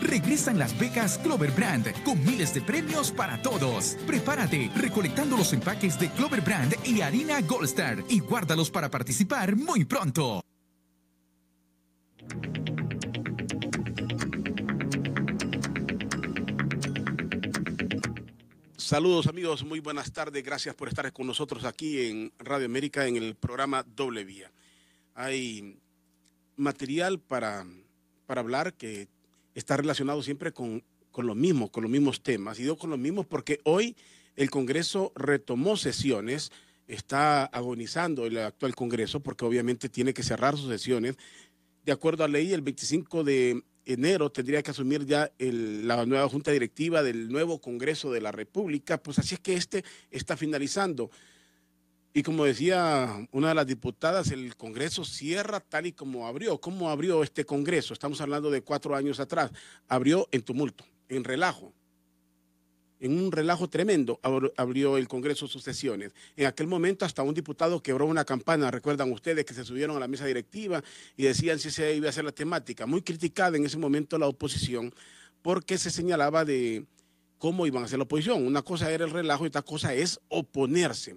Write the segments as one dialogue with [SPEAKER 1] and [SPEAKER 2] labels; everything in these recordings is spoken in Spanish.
[SPEAKER 1] Regresan las becas Clover Brand con miles de premios para todos. Prepárate recolectando los empaques de Clover Brand y harina Goldstar y guárdalos para participar muy pronto. Saludos amigos, muy buenas tardes. Gracias por estar con nosotros aquí en Radio América en el programa Doble Vía. Hay material para, para hablar que está relacionado siempre con, con los mismos, con los mismos temas. Y digo con los mismos porque hoy el Congreso retomó sesiones, está agonizando el actual Congreso porque obviamente tiene que cerrar sus sesiones. De acuerdo a ley, el 25 de enero tendría que asumir ya la nueva junta directiva del nuevo Congreso de la República, pues así es que este está finalizando. Y como decía una de las diputadas, el Congreso cierra tal y como abrió. ¿Cómo abrió este Congreso? Estamos hablando de cuatro años atrás. Abrió en tumulto, en relajo. En un relajo tremendo abrió el Congreso sus sesiones. En aquel momento hasta un diputado quebró una campana, recuerdan ustedes que se subieron a la mesa directiva y decían si se iba a hacer la temática. Muy criticada en ese momento la oposición porque se señalaba de cómo iban a hacer la oposición. Una cosa era el relajo y otra cosa es oponerse.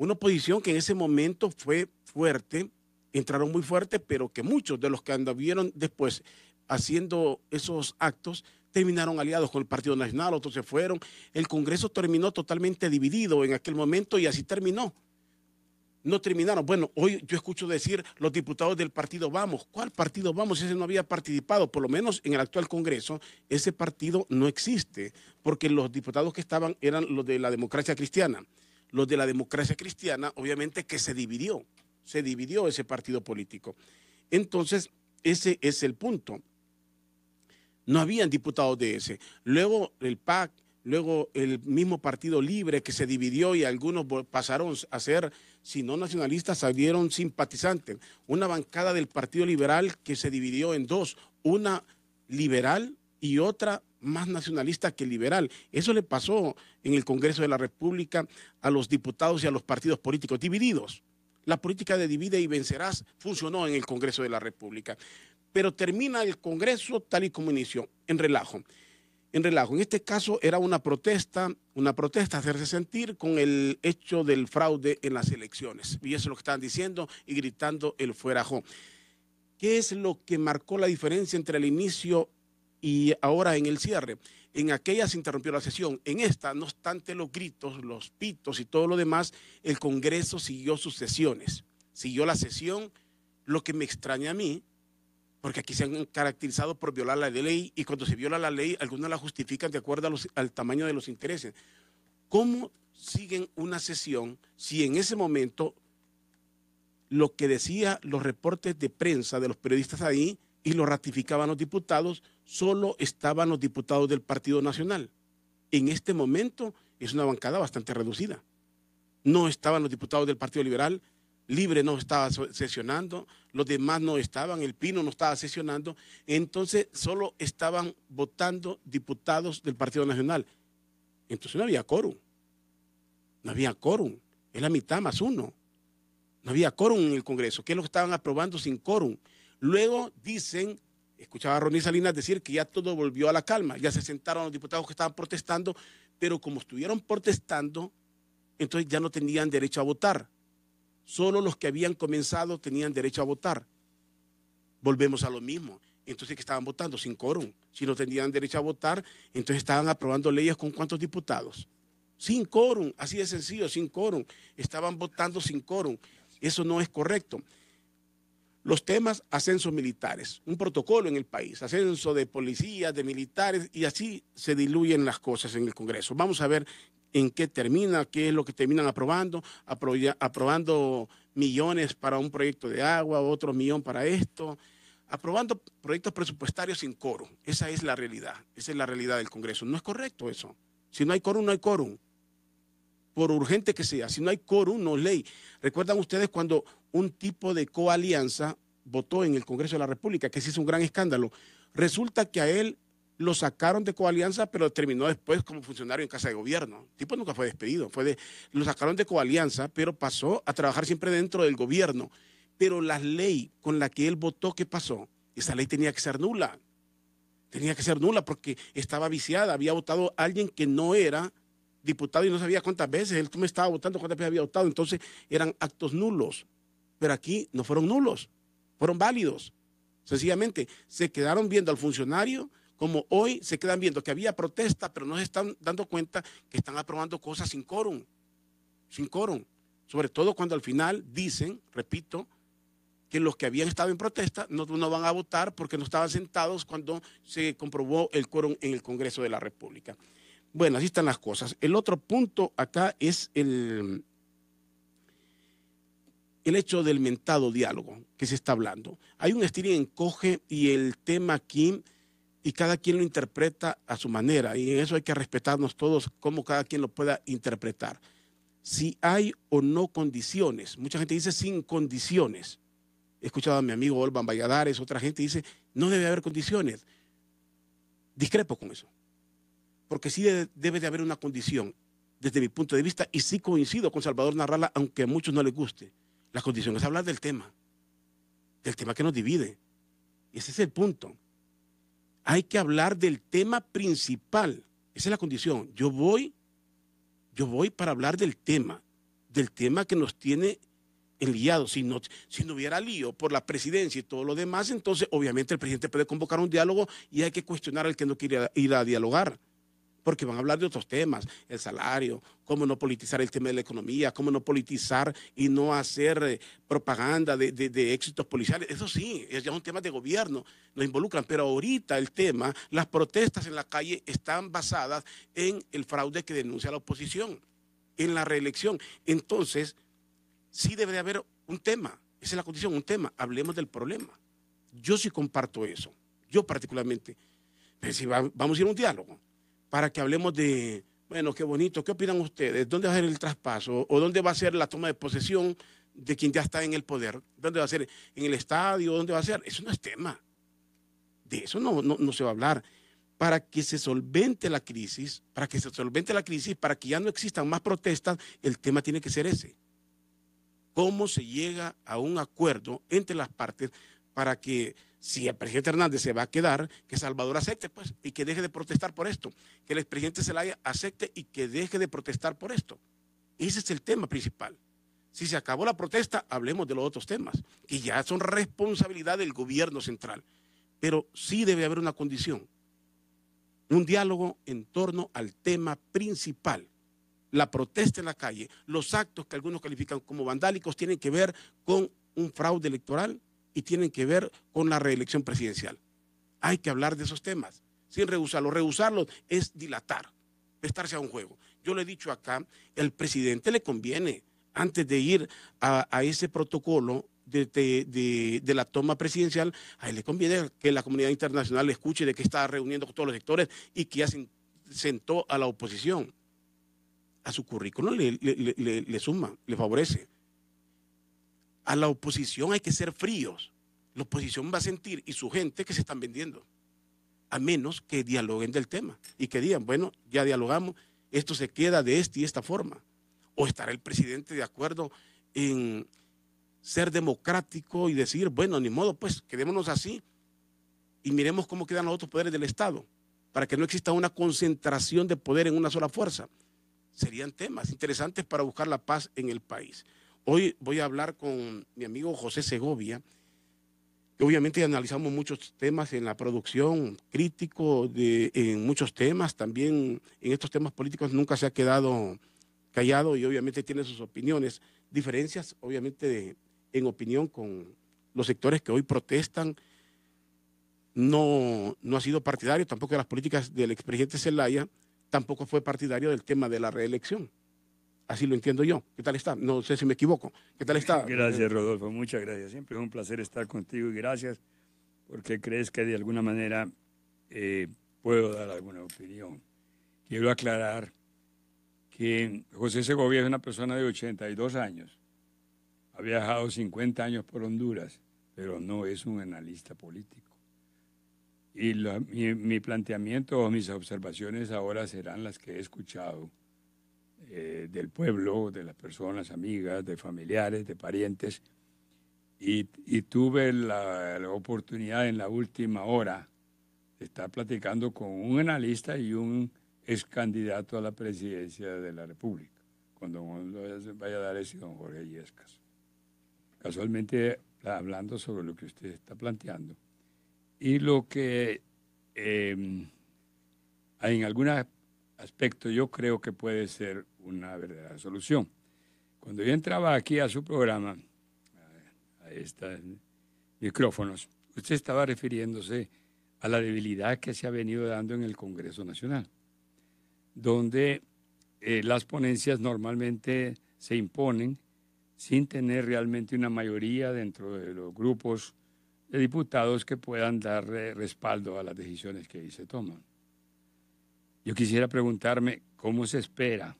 [SPEAKER 1] Una oposición que en ese momento fue fuerte, entraron muy fuerte, pero que muchos de los que anduvieron después haciendo esos actos terminaron aliados con el Partido Nacional, otros se fueron. El Congreso terminó totalmente dividido en aquel momento y así terminó. No terminaron. Bueno, hoy yo escucho decir los diputados del partido Vamos. ¿Cuál partido Vamos? Ese no había participado, por lo menos en el actual Congreso, ese partido no existe, porque los diputados que estaban eran los de la democracia cristiana los de la democracia cristiana, obviamente que se dividió, se dividió ese partido político. Entonces, ese es el punto. No habían diputados de ese. Luego el PAC, luego el mismo Partido Libre que se dividió y algunos pasaron a ser, si no nacionalistas, salieron simpatizantes. Una bancada del Partido Liberal que se dividió en dos, una liberal y otra más nacionalista que liberal. Eso le pasó en el Congreso de la República a los diputados y a los partidos políticos divididos. La política de divide y vencerás funcionó en el Congreso de la República. Pero termina el Congreso tal y como inició, en relajo. En relajo. En este caso era una protesta, una protesta hacerse sentir con el hecho del fraude en las elecciones. Y eso es lo que están diciendo y gritando el fuerajo. ¿Qué es lo que marcó la diferencia entre el inicio y ahora en el cierre. En aquella se interrumpió la sesión. En esta, no obstante los gritos, los pitos y todo lo demás, el Congreso siguió sus sesiones. Siguió la sesión, lo que me extraña a mí, porque aquí se han caracterizado por violar la ley y cuando se viola la ley, algunos la justifican de acuerdo al tamaño de los intereses. ¿Cómo siguen una sesión si en ese momento lo que decían los reportes de prensa de los periodistas ahí y lo ratificaban los diputados solo estaban los diputados del Partido Nacional. En este momento es una bancada bastante reducida. No estaban los diputados del Partido Liberal, Libre no estaba sesionando, los demás no estaban, el Pino no estaba sesionando, entonces solo estaban votando diputados del Partido Nacional. Entonces no había quórum, no había quórum, es la mitad más uno. No había quórum en el Congreso, ¿Qué es lo que estaban aprobando sin quórum. Luego dicen Escuchaba a Ronnie Salinas decir que ya todo volvió a la calma, ya se sentaron los diputados que estaban protestando, pero como estuvieron protestando, entonces ya no tenían derecho a votar. Solo los que habían comenzado tenían derecho a votar. Volvemos a lo mismo. Entonces, que estaban votando? Sin quórum. Si no tenían derecho a votar, entonces estaban aprobando leyes con cuántos diputados? Sin quórum, así de sencillo, sin quórum. Estaban votando sin quórum. Eso no es correcto los temas ascensos militares, un protocolo en el país, ascenso de policías, de militares, y así se diluyen las cosas en el Congreso. Vamos a ver en qué termina, qué es lo que terminan aprobando, aprobando millones para un proyecto de agua, otro millón para esto, aprobando proyectos presupuestarios sin coro. Esa es la realidad, esa es la realidad del Congreso. No es correcto eso. Si no hay quórum, no hay quórum. Por urgente que sea, si no hay quórum, no ley. ¿Recuerdan ustedes cuando un tipo de coalianza, votó en el Congreso de la República, que se hizo un gran escándalo. Resulta que a él lo sacaron de coalianza, pero terminó después como funcionario en casa de gobierno. El tipo nunca fue despedido, fue de, lo sacaron de coalianza, pero pasó a trabajar siempre dentro del gobierno. Pero la ley con la que él votó, ¿qué pasó? Esa ley tenía que ser nula. Tenía que ser nula porque estaba viciada, había votado alguien que no era diputado y no sabía cuántas veces, él estaba votando, cuántas veces había votado, entonces eran actos nulos pero aquí no fueron nulos, fueron válidos. Sencillamente, se quedaron viendo al funcionario como hoy se quedan viendo que había protesta, pero no se están dando cuenta que están aprobando cosas sin quórum, sin quórum. Sobre todo cuando al final dicen, repito, que los que habían estado en protesta no, no, van a votar porque no estaban sentados cuando se comprobó el quórum en el Congreso de la República. Bueno, así están las cosas. El otro punto acá es el, el hecho del mentado diálogo que se está hablando. Hay un estilo en encoge y el tema aquí, y cada quien lo interpreta a su manera, y en eso hay que respetarnos todos, como cada quien lo pueda interpretar. Si hay o no condiciones, mucha gente dice sin condiciones. He escuchado a mi amigo Olban Valladares, otra gente dice, no debe haber condiciones. Discrepo con eso, porque sí debe de haber una condición desde mi punto de vista, y sí coincido con Salvador Narrala, aunque a muchos no les guste la condición es hablar del tema, del tema que nos divide. Ese es el punto. Hay que hablar del tema principal. Esa es la condición. Yo voy, yo voy para hablar del tema, del tema que nos tiene enliado. Si no, si no hubiera lío por la presidencia y todo lo demás, entonces obviamente el presidente puede convocar un diálogo y hay que cuestionar al que no quiere ir a dialogar porque van a hablar de otros temas, el salario, cómo no politizar el tema de la economía, cómo no politizar y no hacer eh, propaganda de, de, éxitos policiales. Eso sí, es ya un tema de gobierno, nos involucran, pero ahorita el tema, las protestas en la calle están basadas en el fraude que denuncia la oposición, en la reelección. Entonces, sí debe de haber un tema, esa es la condición, un tema, hablemos del problema. Yo sí comparto eso, yo particularmente. si vamos a ir a un diálogo, para que hablemos de, bueno, qué bonito, ¿qué opinan ustedes? ¿Dónde va a ser el traspaso? ¿O dónde va a ser la toma de posesión de quien ya está en el poder? ¿Dónde va a ser? ¿En el estadio? ¿Dónde va a ser? Eso no es tema. De eso no, no, no se va a hablar. Para que se solvente la crisis, para que se solvente la crisis, para que ya no existan más protestas, el tema tiene que ser ese. ¿Cómo se llega a un acuerdo entre las partes para que si el presidente Hernández se va a quedar, que Salvador acepte, pues, y que deje de protestar por esto, que el expresidente Zelaya acepte y que deje de protestar por esto. Ese es el tema principal. Si se acabó la protesta, hablemos de los otros temas, que ya son responsabilidad del gobierno central. Pero sí debe haber una condición, un diálogo en torno al tema principal. La protesta en la calle, los actos que algunos califican como vandálicos tienen que ver con un fraude electoral, y tienen que ver con la reelección presidencial. Hay que hablar de esos temas sin rehusarlos. Rehusarlos es dilatar, prestarse a un juego. Yo le he dicho acá, el presidente le conviene, antes de ir a, ese protocolo de, la toma presidencial, a él le conviene que la comunidad internacional le escuche de que está reuniendo con todos los sectores y que ya sentó a la oposición. A su currículum le suma, le favorece. A la oposición hay que ser fríos. La oposición va a sentir y su gente que se están vendiendo. A menos que dialoguen del tema y que digan, bueno, ya dialogamos, esto se queda de esta y esta forma. O estará el presidente de acuerdo en ser democrático y decir, bueno, ni modo, pues quedémonos así y miremos cómo quedan los otros poderes del Estado, para que no exista una concentración de poder en una sola fuerza. Serían temas interesantes para buscar la paz en el país. Hoy voy a hablar con mi amigo José Segovia, que obviamente analizamos muchos temas en la producción, crítico de, en muchos temas, también en estos temas políticos nunca se ha quedado callado y obviamente tiene sus opiniones, diferencias obviamente en opinión con los sectores que hoy protestan. No, no ha sido partidario tampoco de las políticas del expresidente Zelaya, tampoco fue partidario del tema de la reelección. Así lo entiendo yo. ¿Qué tal está? No sé si me equivoco. ¿Qué
[SPEAKER 2] tal está? Gracias, Rodolfo. Muchas gracias. Siempre es un placer estar contigo y gracias porque crees que de alguna manera eh, puedo dar alguna opinión. Quiero aclarar que José Segovia es una persona de 82 años. Ha viajado 50 años por Honduras, pero no es un analista político. Y mi planteamiento o mis observaciones ahora serán las que he escuchado eh, del pueblo, de las personas amigas, de familiares, de parientes. Y, tuve la, oportunidad en la última hora de estar platicando con un analista y un ex candidato a la presidencia de la República, cuando vaya a dar ese don Jorge Yescas. Casualmente hablando sobre lo que usted está planteando y lo que em, en algún aspecto yo creo que puede ser una verdadera solución. Cuando yo entraba aquí a su programa, a estos micrófonos, usted estaba refiriéndose a la debilidad que se ha venido dando en el Congreso Nacional, donde eh, las ponencias normalmente se imponen sin tener realmente una mayoría dentro de los grupos de diputados que puedan dar eh, respaldo a las decisiones que ahí se toman. Yo quisiera preguntarme cómo se espera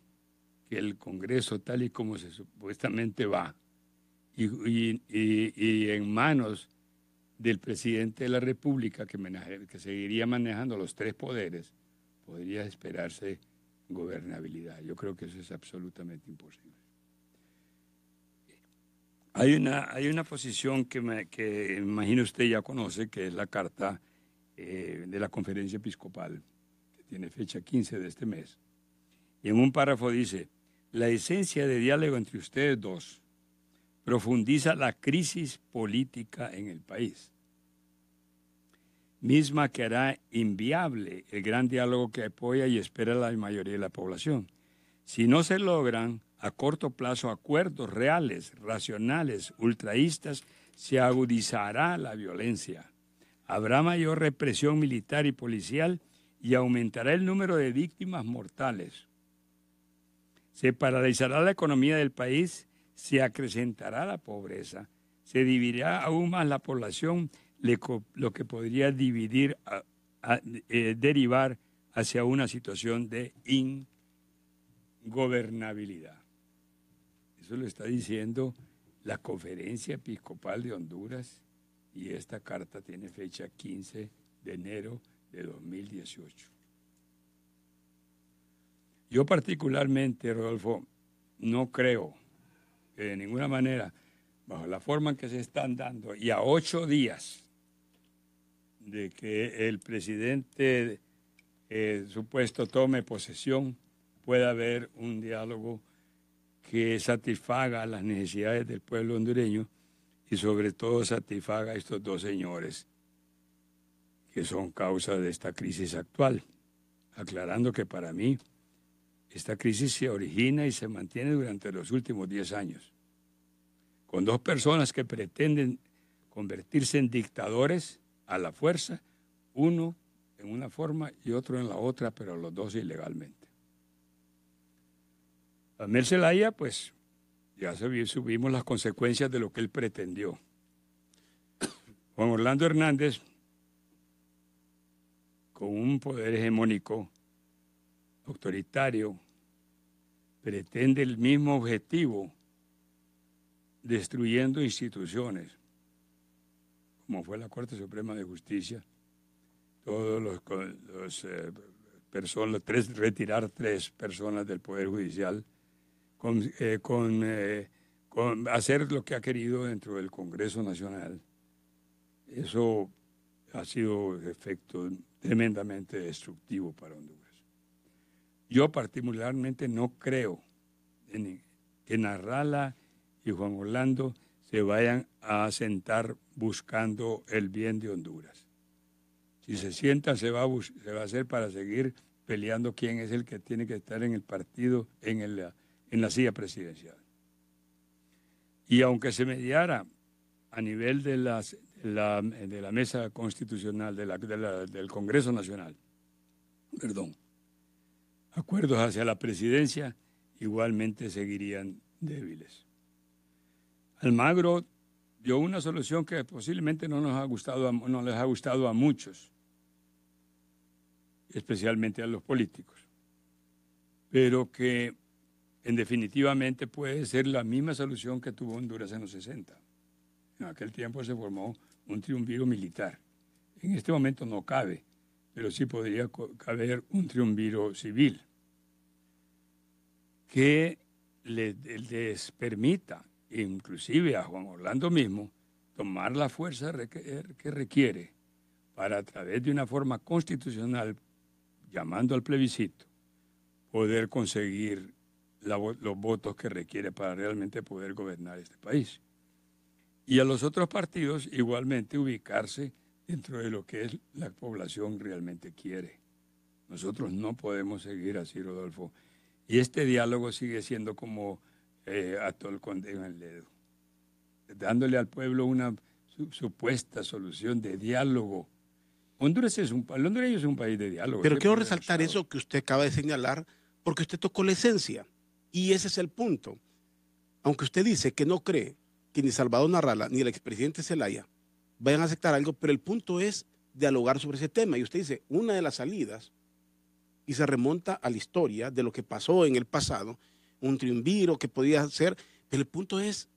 [SPEAKER 2] el Congreso, tal y como se supuestamente va, y, en manos del presidente de la República, que, seguiría manejando los tres poderes, podría esperarse gobernabilidad. Yo creo que eso es absolutamente imposible. Hay una, hay una posición que, me, que imagino usted ya conoce, que es la carta eh, de la conferencia episcopal, que tiene fecha 15 de este mes. Y en un párrafo dice, la esencia de diálogo entre ustedes dos profundiza la crisis política en el país, misma que hará inviable el gran diálogo que apoya y espera la mayoría de la población. Si no se logran a corto plazo acuerdos reales, racionales, ultraístas, se agudizará la violencia. Habrá mayor represión militar y policial y aumentará el número de víctimas mortales. Se paralizará la economía del país, se acrecentará la pobreza, se dividirá aún más la población, lo que podría dividir, eh, derivar hacia una situación de ingobernabilidad. Eso lo está diciendo la Conferencia Episcopal de Honduras y esta carta tiene fecha 15 de enero de 2018. Yo particularmente, Rodolfo, no creo que eh, de ninguna manera, bajo la forma en que se están dando, y a ocho días de que el presidente eh, supuesto tome posesión, pueda haber un diálogo que satisfaga las necesidades del pueblo hondureño y sobre todo satisfaga a estos dos señores que son causa de esta crisis actual. Aclarando que para mí esta crisis se origina y se mantiene durante los últimos 10 años, con dos personas que pretenden convertirse en dictadores a la fuerza, uno en una forma y otro en la otra, pero los dos ilegalmente. A Zelaya, pues ya subimos las consecuencias de lo que él pretendió. Juan Orlando Hernández, con un poder hegemónico, autoritario pretende el mismo objetivo destruyendo instituciones, como fue la Corte Suprema de Justicia, todos los, eh, personas, tres, retirar tres personas del Poder Judicial, eh, eh, con, hacer lo que ha querido dentro del Congreso Nacional. Eso ha sido efecto tremendamente destructivo para Honduras. Yo particularmente no creo que Narrala y Juan Orlando se vayan a sentar buscando el bien de Honduras. Si se sientan, se va a, se va a hacer para seguir peleando quién es el que tiene que estar en el partido, en, el, en la silla presidencial. Y aunque se mediara a nivel de, la, de la mesa constitucional, de del Congreso Nacional, perdón, acuerdos hacia la presidencia igualmente seguirían débiles. Almagro dio una solución que posiblemente no nos ha gustado les ha gustado a muchos, especialmente a los políticos, pero que en definitivamente puede ser la misma solución que tuvo Honduras en los 60. En aquel tiempo se formó un triunvirato militar. En este momento no cabe pero sí podría caber un triunviro civil que les, permita, inclusive a Juan Orlando mismo, tomar la fuerza eh, que requiere para a través de una forma constitucional, llamando al plebiscito, poder conseguir los votos que requiere para realmente poder gobernar este país. Y a los otros partidos igualmente ubicarse dentro de lo que es la población realmente quiere. Nosotros no podemos seguir así, Rodolfo. Y este diálogo sigue siendo como eh, atol con el dedo, dándole al pueblo una supuesta solución de diálogo. Honduras es un, Honduras es un país de diálogo. Pero quiero resaltar eso que usted acaba de señalar, porque usted tocó la esencia.
[SPEAKER 1] Y ese es el punto. Aunque usted dice que no cree que ni Salvador Narrala ni el expresidente Zelaya vayan a aceptar algo, pero el punto es dialogar sobre ese tema. Y usted dice, una de las salidas, y se remonta a la historia de lo que pasó en el pasado, un triunviro que podía ser, pero el punto es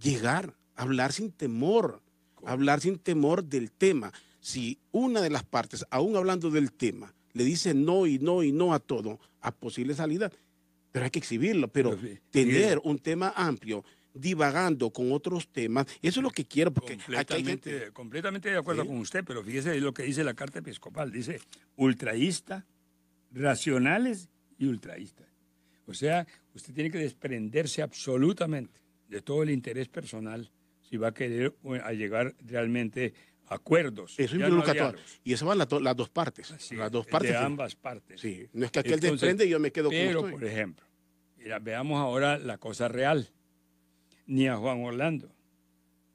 [SPEAKER 1] llegar, hablar sin temor, hablar sin temor del tema. Si una de las partes, aún hablando del tema, le dice no y no y no a todo, a posible salida, pero hay que exhibirlo, pero tener un tema amplio divagando con otros temas. Eso es lo que quiero,
[SPEAKER 2] porque completamente, completamente de acuerdo con usted, pero fíjese lo que dice la carta episcopal. Dice ultraísta, racionales y ultraísta O sea, usted tiene que desprenderse absolutamente de todo el interés personal si va a querer eh, llegar realmente a acuerdos. Eso involucra todo. Y eso van las, dos partes. dos partes. De ambas partes. no es que aquel desprende y yo me quedo pero, Pero, por ejemplo, veamos ahora la cosa real ni a Juan Orlando,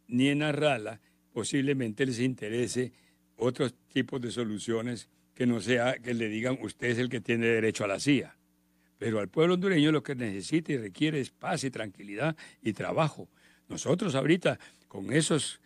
[SPEAKER 2] ni en Arrala, posiblemente les interese otros tipos de soluciones que no sea que le digan usted es el que tiene derecho a la CIA. Pero al pueblo hondureño lo que necesita y requiere es paz y tranquilidad y trabajo. Nosotros ahorita, con esos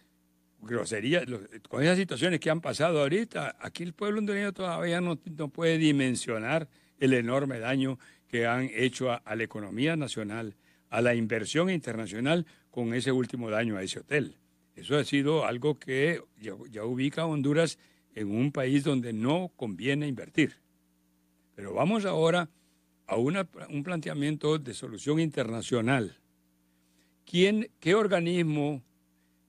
[SPEAKER 2] groserías, con esas situaciones que han pasado ahorita, aquí el pueblo hondureño todavía no, no puede dimensionar el enorme daño que han hecho a la economía nacional, a la inversión internacional con ese último daño a ese hotel. Eso ha sido algo que ya, ubica a Honduras en un país donde no conviene invertir. Pero vamos ahora a un planteamiento de solución internacional. ¿Quién, ¿Qué organismo?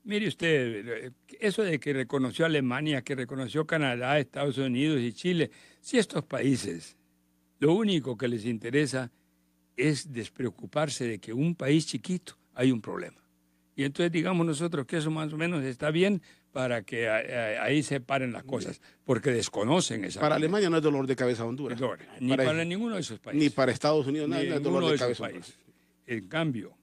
[SPEAKER 2] Mire usted, eso de que reconoció Alemania, que reconoció Canadá, Estados Unidos y Chile, si estos países lo único que les interesa es despreocuparse de que un país chiquito hay un problema. Y entonces digamos nosotros que eso más o menos está bien para que ahí se paren las cosas, porque desconocen esa. Para
[SPEAKER 1] Alemania no es dolor de cabeza Honduras. ni para,
[SPEAKER 2] ninguno de esos países. Ni para Estados Unidos nada, es dolor de, cabeza. En cambio,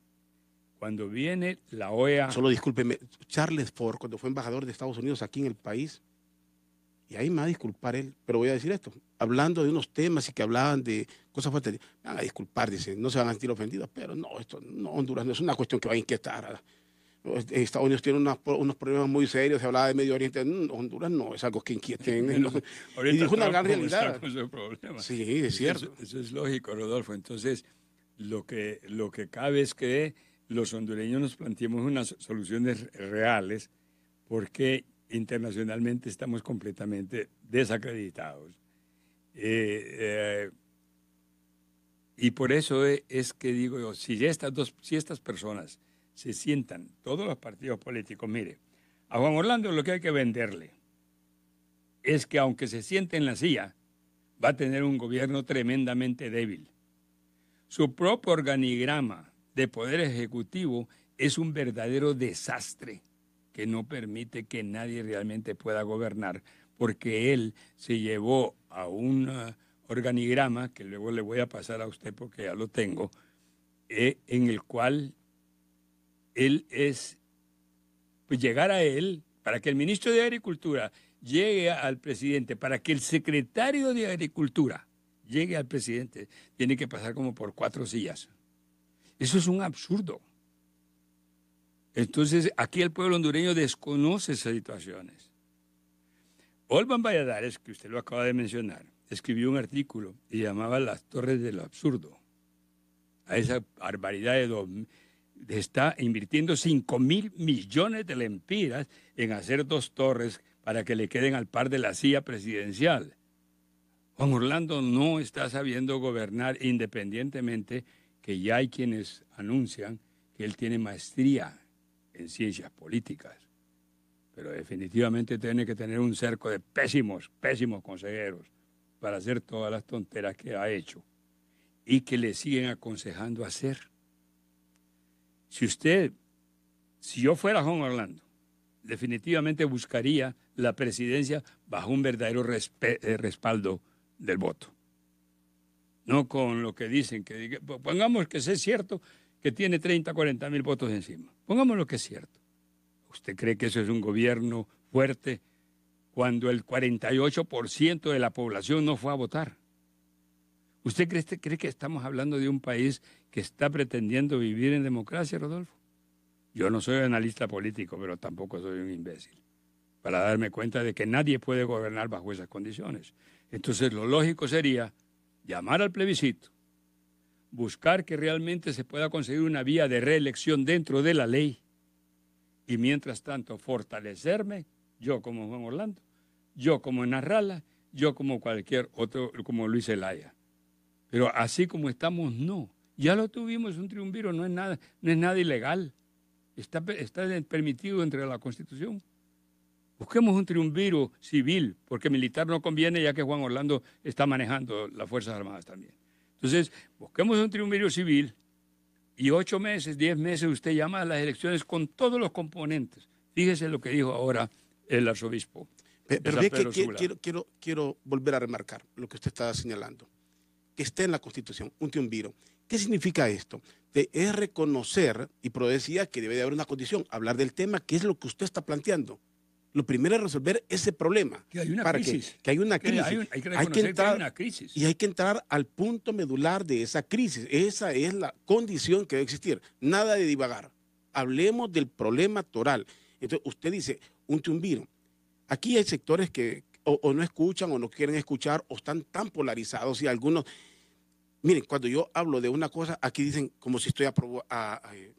[SPEAKER 2] cuando viene la OEA... Solo
[SPEAKER 1] discúlpeme, Charles Ford, cuando fue embajador de Estados Unidos aquí en el país, y ahí me va a disculpar él, pero voy a decir esto, hablando de unos temas y que hablaban de cosas fuertes. Van a disculpar, dicen, no se van a sentir ofendidos, pero no, esto Honduras no es una cuestión que va a inquietar. Eh, Estados Unidos tiene unos, problemas muy serios, se hablaba de Medio Oriente, mm, Honduras no, es algo que inquiete. y dijo una gran realidad. Sí, es cierto.
[SPEAKER 2] Eso, es lógico, Rodolfo. Entonces, lo que, lo que cabe es que los hondureños nos planteemos unas soluciones reales, porque internacionalmente estamos completamente desacreditados. Eh, eh, y por eso e, es, que digo yo, si estas, dos, si estas personas se sientan, todos los partidos políticos, mire, a Juan Orlando lo que hay que venderle es que aunque se siente en la silla, va a tener un gobierno tremendamente débil. Su propio organigrama de poder ejecutivo es un verdadero desastre que no permite que nadie realmente pueda gobernar, porque él se llevó a un eh, organigrama que luego le voy a pasar a usted porque ya lo tengo, eh, en el cual él es, pues llegar a él, para que el ministro de Agricultura llegue al presidente, para que el secretario de Agricultura llegue al presidente, tiene que pasar como por cuatro sillas. Eso es un absurdo. Entonces, aquí el pueblo hondureño desconoce esas situaciones. Olban Valladares, que usted lo acaba de mencionar, escribió un artículo y llamaba Las Torres del Absurdo. A esa barbaridad de dos, está invirtiendo 5 mil millones de lempiras en hacer dos torres para que le queden al par de la silla presidencial. Juan Orlando no está sabiendo gobernar independientemente que ya hay quienes anuncian que él tiene maestría en ciencias políticas pero definitivamente tiene que tener un cerco de pésimos, pésimos consejeros para hacer todas las tonteras que ha hecho y que le siguen aconsejando hacer. Si usted, si yo fuera Juan Orlando, definitivamente buscaría la presidencia bajo un verdadero eh, respaldo del voto. No con lo que dicen, que pongamos que es cierto que tiene 30, 40 mil votos encima. Pongamos lo que es cierto. ¿Usted cree que eso es un gobierno fuerte cuando el 48% de la población no fue a votar? ¿Usted cree, este, cree que estamos hablando de un país que está pretendiendo vivir en democracia, Rodolfo? Yo no soy analista político, pero tampoco soy un imbécil, para darme cuenta de que nadie puede gobernar bajo esas condiciones. Entonces lo lógico sería llamar al plebiscito, buscar que realmente se pueda conseguir una vía de reelección dentro de la ley y mientras tanto fortalecerme, yo como Juan Orlando, yo como Narrala, yo como cualquier otro, como Luis Elaya. Pero así como estamos, no. Ya lo tuvimos, un triunviro, no es nada, no es nada ilegal. Está, está permitido entre la Constitución. Busquemos un triunviro civil, porque militar no conviene, ya que Juan Orlando está manejando las Fuerzas Armadas también. Entonces, busquemos un triunviro civil y ocho meses, diez meses, usted llama a las elecciones con todos los componentes. Fíjese lo que dijo ahora el arzobispo. Pero, que, quiero, volver a
[SPEAKER 1] remarcar lo que usted está señalando, que esté en la Constitución, un tiumbiro. ¿Qué significa esto? De, es reconocer, y prodecía que debe de haber una condición, hablar del tema, que es lo que usted está planteando lo primero es resolver ese problema. Que hay una crisis. Que, hay una crisis. Hay, que entrar, una crisis. Y hay que entrar al punto medular de esa crisis. Esa es la condición que debe existir. Nada de divagar. Hablemos del problema toral. Entonces, usted dice, un tumbino. Aquí hay sectores que o, no escuchan o no quieren escuchar o están tan polarizados y algunos... Miren, cuando yo hablo de una cosa, aquí dicen como si estoy a eh,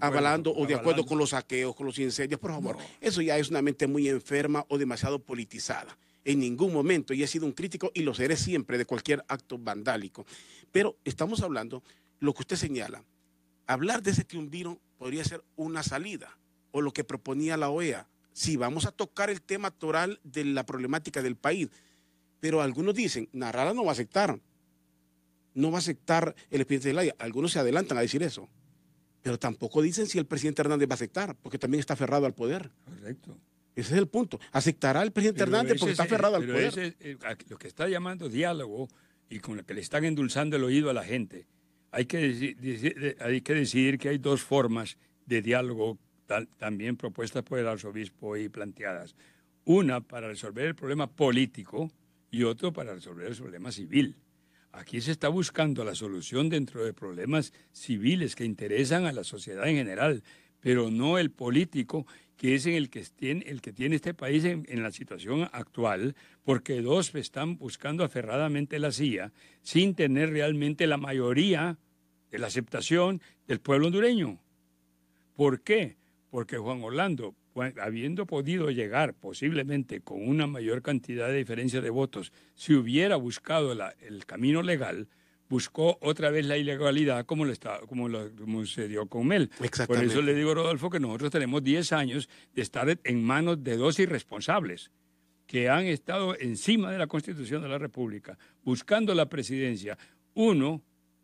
[SPEAKER 1] avalando o de acuerdo con los saqueos, con los incendios, por favor. Eso ya es una mente muy enferma o demasiado politizada. En ningún momento, y he sido un crítico y lo seré siempre de cualquier acto vandálico. Pero estamos hablando, lo que usted señala, hablar de ese triunviro podría ser una salida, o lo que proponía la OEA. si vamos a tocar el tema toral de la problemática del país, pero algunos dicen, Narrala no va a aceptar, no va a aceptar el expediente de la e Algunos se adelantan a decir eso. Pero tampoco dicen si el presidente Hernández va a aceptar, porque también está aferrado al poder. Correcto. Ese es el punto. ¿Aceptará el presidente Hernández porque está aferrado al poder?
[SPEAKER 2] lo que está llamando diálogo y con lo que le están endulzando el oído a la gente. Hay que, hay que decidir que hay dos formas de diálogo también propuestas por el arzobispo y planteadas. Una para resolver el problema político y otro para resolver el problema civil. Aquí se está buscando la solución dentro de problemas civiles que interesan a la sociedad en general, pero no el político que es el, que tiene, este país en, en, la situación actual, porque dos están buscando aferradamente la CIA sin tener realmente la mayoría de la aceptación del pueblo hondureño. ¿Por qué? Porque Juan Orlando habiendo podido llegar posiblemente con una mayor cantidad de diferencia de votos, si hubiera buscado el camino legal, buscó otra vez la ilegalidad como, lo está, como, se dio con Mel. Por eso le digo, Rodolfo, que nosotros tenemos 10 años de estar en manos de dos irresponsables que han estado encima de la Constitución de la República, buscando la presidencia. Uno,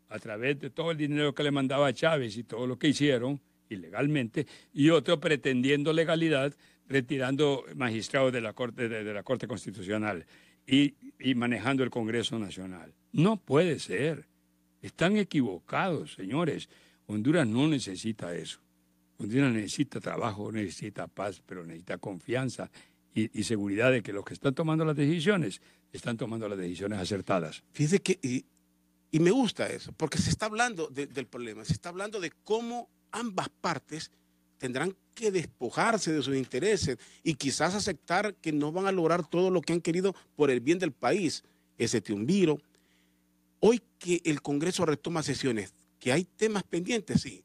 [SPEAKER 2] a través de todo el dinero que le mandaba a Chávez y todo lo que hicieron, ilegalmente, y otro pretendiendo legalidad, retirando magistrados de la Corte, de, la corte Constitucional y, manejando el Congreso Nacional. No puede ser. Están equivocados, señores. Honduras no necesita eso. Honduras necesita trabajo, necesita paz, pero necesita confianza y, seguridad de que los que están tomando las decisiones están tomando las decisiones acertadas. Fíjese que, y, me gusta eso, porque se está hablando del
[SPEAKER 1] problema, se está hablando de cómo ambas partes tendrán que despojarse de sus intereses y quizás aceptar que no van a lograr todo lo que han querido por el bien del país, ese triunviro. Hoy que el Congreso retoma sesiones, que hay temas pendientes, sí,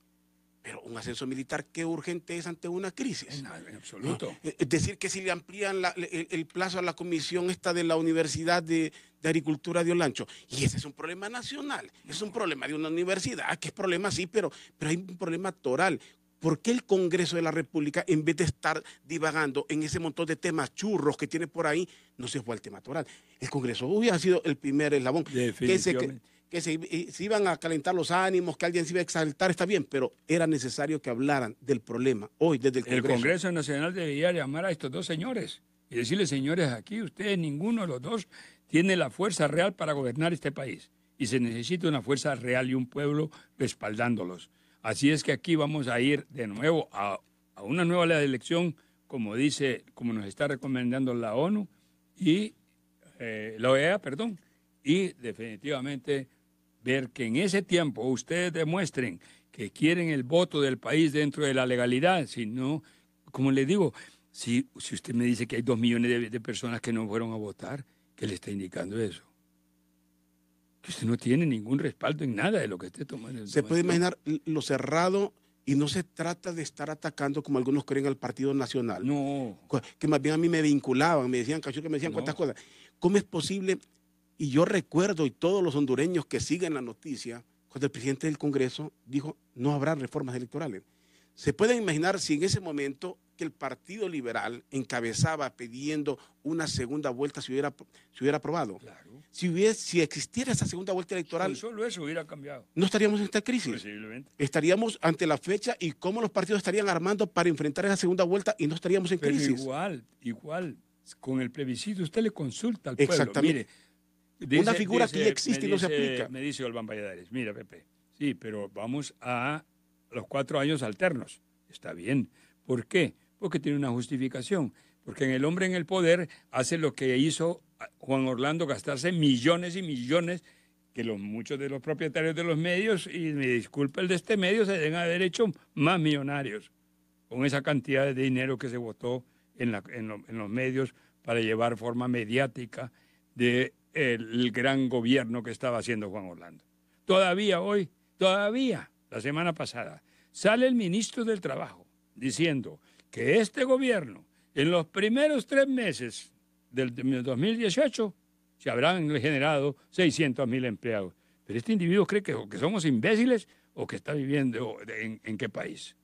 [SPEAKER 1] pero un ascenso militar, qué urgente es ante una crisis. en absoluto. Eh, es decir, que si le amplían el, plazo a la comisión esta de la Universidad de, Agricultura de Olancho. Y ese es un problema nacional, es un problema de una universidad, que es problema sí, pero, pero hay un problema toral. ¿Por qué el Congreso de la República, en vez de estar divagando en ese montón de temas churros que tiene por ahí, no se fue al tema toral? El Congreso ha sido el primer eslabón. Definitivamente que se, iban a calentar los ánimos, que alguien se iba a exaltar, está bien, pero era necesario que hablaran del problema hoy desde el Congreso. El Congreso
[SPEAKER 2] Nacional debería llamar a estos dos señores y decirles, señores, aquí ustedes, ninguno de los dos, tiene la fuerza real para gobernar este país. Y se necesita una fuerza real y un pueblo respaldándolos. Así es que aquí vamos a ir de nuevo a, una nueva ley de elección, como dice, como nos está recomendando la ONU y eh, la OEA, perdón, y definitivamente ver que en ese tiempo ustedes demuestren que quieren el voto del país dentro de la legalidad, si no, como le digo, si, usted me dice que hay dos millones de, personas que no fueron a votar, ¿qué le está indicando eso? Que usted no tiene ningún respaldo en nada de lo que esté tomando. Se puede imaginar
[SPEAKER 1] lo cerrado y no se trata de estar atacando como algunos creen al Partido Nacional. No. Que más bien a mí me vinculaban, me decían cachorro que me decían cuántas cosas. ¿Cómo es posible y yo recuerdo, y todos los hondureños que siguen la noticia, cuando el presidente del Congreso dijo, no habrá reformas electorales. Se pueden imaginar si en ese momento que el Partido Liberal encabezaba pidiendo una segunda vuelta si hubiera, si hubiera aprobado. Si, hubiese, si existiera esa segunda vuelta electoral. Si
[SPEAKER 2] solo eso hubiera cambiado.
[SPEAKER 1] No estaríamos en esta crisis. Estaríamos ante la fecha y cómo los partidos estarían armando para enfrentar esa segunda vuelta y no estaríamos en crisis.
[SPEAKER 2] Igual, igual. Con el plebiscito usted le consulta al pueblo. Exactamente. Mire, una figura que existe y no se aplica. Me dice Olván Valladares, mira Pepe, sí, pero vamos a los cuatro años alternos. Está bien. ¿Por qué? Porque tiene una justificación. Porque en el hombre en el poder hace lo que hizo Juan Orlando gastarse millones y millones que los, muchos de los propietarios de los medios, y me disculpa el de este medio, se den a derecho más millonarios con esa cantidad de dinero que se votó en los medios para llevar forma mediática de el gran gobierno que estaba haciendo Juan Orlando. Todavía hoy, todavía, la semana pasada, sale el ministro del Trabajo diciendo que este gobierno, en los primeros tres meses del 2018, se habrán generado 600 mil empleados. Pero este individuo cree que, que somos imbéciles o que está viviendo en, en qué país.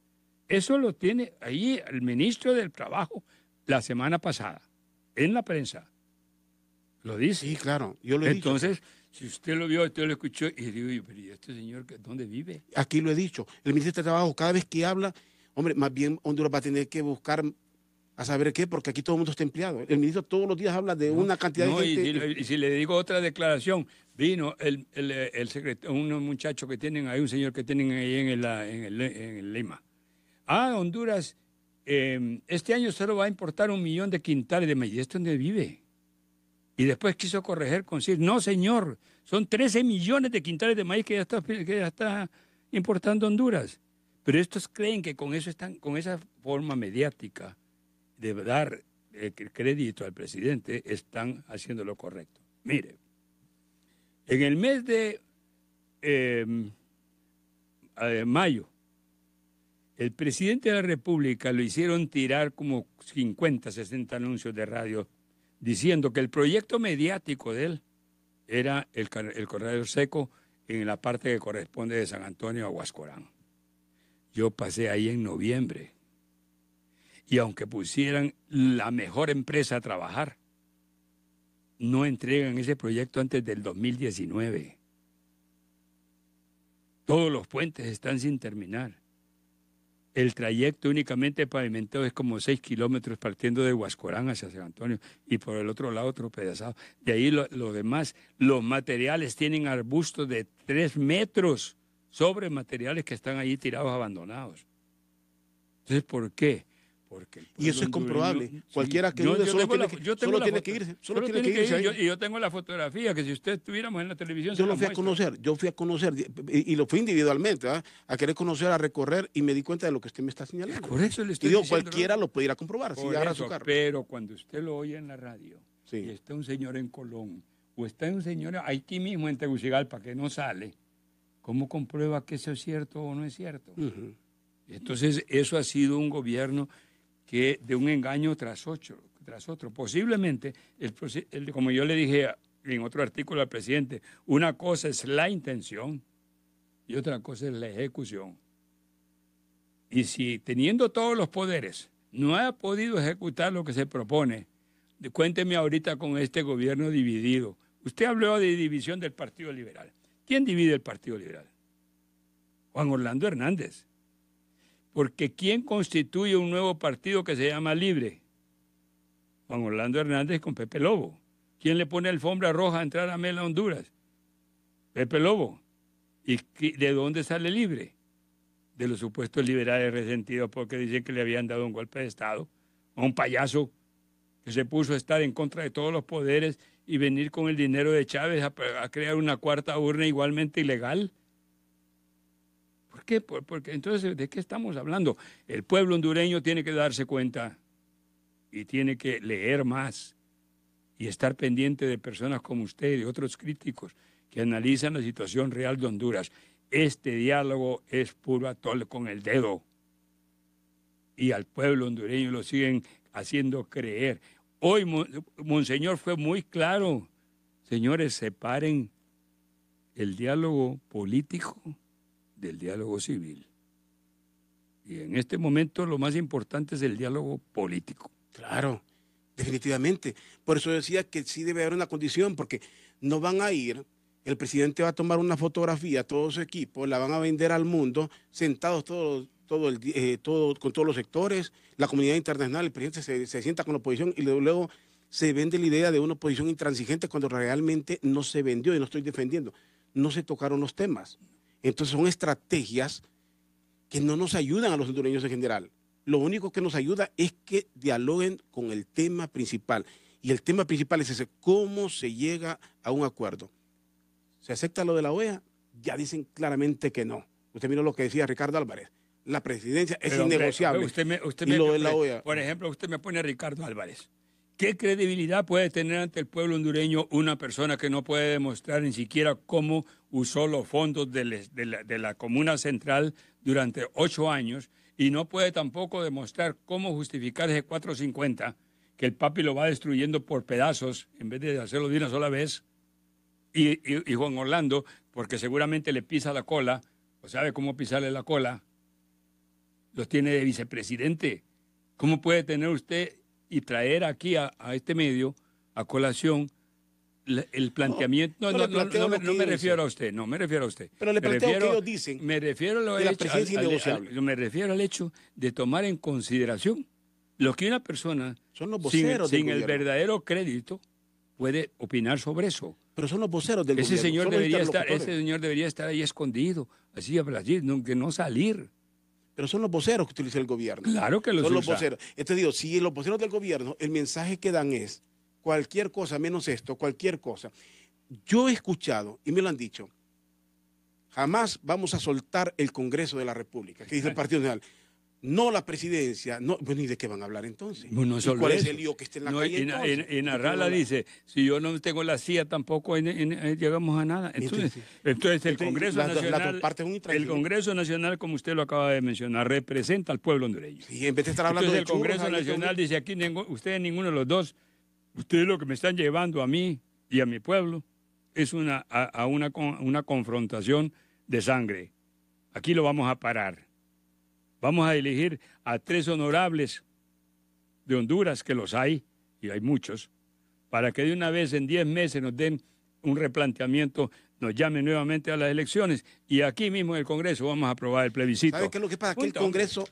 [SPEAKER 2] Eso lo tiene ahí el ministro del Trabajo la semana pasada, en la prensa. ¿Lo dice? Sí, claro, yo lo he Entonces, si usted lo vio, usted lo escuchó y digo, pero ¿y este señor dónde vive?
[SPEAKER 1] Aquí lo he dicho. El ministro de Trabajo, cada vez que habla, hombre, más bien Honduras va a tener que buscar a saber qué, porque aquí todo el mundo está empleado. El ministro todos los días habla de una cantidad de gente.
[SPEAKER 2] Y si, y si, le digo otra declaración, vino el, el, secretario, un muchacho que tienen ahí, un señor que tienen ahí en, el, en, el, Lima. Ah, Honduras, eh, este año solo va a importar un millón de quintales de maíz. dónde vive? Y después quiso corregir con decir, no señor, son 13 millones de quintales de maíz que ya está, ya está importando Honduras. Pero estos creen que con, eso están, con esa forma mediática de dar eh, crédito al presidente están haciendo lo correcto. Mire, en el mes de em, mayo, el presidente de la República lo hicieron tirar como 50, 60 anuncios de radio diciendo que el proyecto mediático de él era el, el corredor seco en la parte que corresponde de San Antonio a Huascorán. Yo pasé ahí en noviembre y aunque pusieran la mejor empresa a trabajar, no entregan ese proyecto antes del 2019. Todos los puentes están sin terminar. El trayecto únicamente pavimentado es como 6 kilómetros partiendo de Huascorán hacia San Antonio y por el otro lado otro pedazado. De ahí lo, demás, los materiales tienen arbustos de 3 metros sobre materiales que están allí tirados abandonados. Entonces, ¿por qué? y eso es comprobable. Cualquiera que yo, solo, tiene, que, irse. y yo tengo la fotografía, que si usted estuviéramos en la televisión. Yo lo fui a conocer,
[SPEAKER 1] yo fui a conocer, y, lo fui individualmente, ¿ah? a querer conocer, a recorrer, y me di cuenta de lo que usted me está señalando. Por eso le estoy y digo, cualquiera lo pudiera comprobar, si agarra su carro.
[SPEAKER 2] Pero cuando usted lo oye en la radio, y está un señor en Colón, o está un señor aquí mismo en Tegucigalpa que no sale, ¿cómo comprueba que eso es cierto o no es cierto? Entonces, eso ha sido un gobierno que de un engaño tras otro. Tras otro. Posiblemente, como yo le dije en otro artículo al presidente, una cosa es la intención y otra cosa es la ejecución. Y si teniendo todos los poderes no ha podido ejecutar lo que se propone, cuénteme ahorita con este gobierno dividido. Usted habló de división del Partido Liberal. ¿Quién divide el Partido Liberal? Juan Orlando Hernández. Porque ¿quién constituye un nuevo partido que se llama Libre? Juan Orlando Hernández con Pepe Lobo. ¿Quién le pone alfombra roja a entrar a Mela Honduras? Pepe Lobo. ¿Y de dónde sale Libre? De los supuestos liberales resentidos porque dicen que le habían dado un golpe de Estado a un payaso que se puso a estar en contra de todos los poderes y venir con el dinero de Chávez a, a crear una cuarta urna igualmente ilegal. ¿Por qué? porque entonces, ¿de qué estamos hablando? El pueblo hondureño tiene que darse cuenta y tiene que leer más y estar pendiente de personas como usted y otros críticos que analizan la situación real de Honduras. Este diálogo es puro atol con el dedo. Y al pueblo hondureño lo siguen haciendo creer. Hoy, Monseñor, fue muy claro. Señores, separen el diálogo político del diálogo civil. Y en este momento lo más importante es el diálogo
[SPEAKER 1] político. Claro, definitivamente. Por eso decía que sí debe haber una condición, porque no van a ir, el presidente va a tomar una fotografía, todo su equipo, la van a vender al mundo, sentados todos, todo el, eh, todo, con todos los sectores, la comunidad internacional, el presidente se, se sienta con la oposición y luego se vende la idea de una oposición intransigente cuando realmente no se vendió y no estoy defendiendo. No se tocaron los temas. Entonces son estrategias que no nos ayudan a los hondureños en general. Lo único que nos ayuda es que dialoguen con el tema principal. Y el tema principal es ese, cómo se llega a un acuerdo. ¿Se acepta lo de la OEA? Ya dicen claramente que no. Usted mira lo que decía Ricardo Álvarez. La presidencia es innegociable. y lo de la OEA. Por
[SPEAKER 2] ejemplo, usted me pone a Ricardo Álvarez. ¿Qué credibilidad puede tener ante el pueblo hondureño una persona que no puede demostrar ni siquiera cómo usó los fondos de, la, Comuna Central durante ocho años y no puede tampoco demostrar cómo justificar ese 450 que el papi lo va destruyendo por pedazos en vez de hacerlo de una sola vez? Y, y Juan Orlando, porque seguramente le pisa la cola, o sabe cómo pisarle la cola, los tiene de vicepresidente. ¿Cómo puede tener usted y traer aquí a, este medio, a colación, el planteamiento, no, no, no, me, refiero a usted, no me refiero a usted. Pero le planteo me refiero, que ellos dicen. Me refiero, al, hecho de tomar en consideración lo que una persona son los voceros sin, el verdadero crédito puede opinar sobre eso. Pero son los voceros del ese Señor debería estar, ese señor debería estar ahí escondido, así a Brasil, no salir pero son los voceros que utiliza el gobierno. Claro que los Son los voceros. Entonces digo, si
[SPEAKER 1] los voceros del gobierno, el mensaje que dan es cualquier cosa menos esto, cualquier cosa. Yo he escuchado, y me lo han dicho, jamás vamos a soltar el Congreso de la República, que dice el Partido Nacional no la presidencia, no, pues, ni de qué van a hablar entonces.
[SPEAKER 2] ¿Cuál es el lío que está en la calle? En, en, dice, si yo no tengo la CIA tampoco llegamos a nada. Entonces, entonces, el Congreso Nacional, el Congreso Nacional, como usted lo acaba de mencionar, representa al pueblo hondureño. Y en vez de estar hablando del Congreso Nacional dice aquí ustedes ninguno de los dos, ustedes lo que me están llevando a mí y a mi pueblo es una a, a una, una confrontación de sangre. Aquí lo vamos a parar Vamos a elegir a tres honorables de Honduras, que los hay, y hay muchos, para que de una vez en diez meses nos den un replanteamiento, nos llamen nuevamente a las elecciones y aquí mismo en el Congreso vamos a aprobar el plebiscito. Sabes qué es lo que pasa? Que el, Congreso,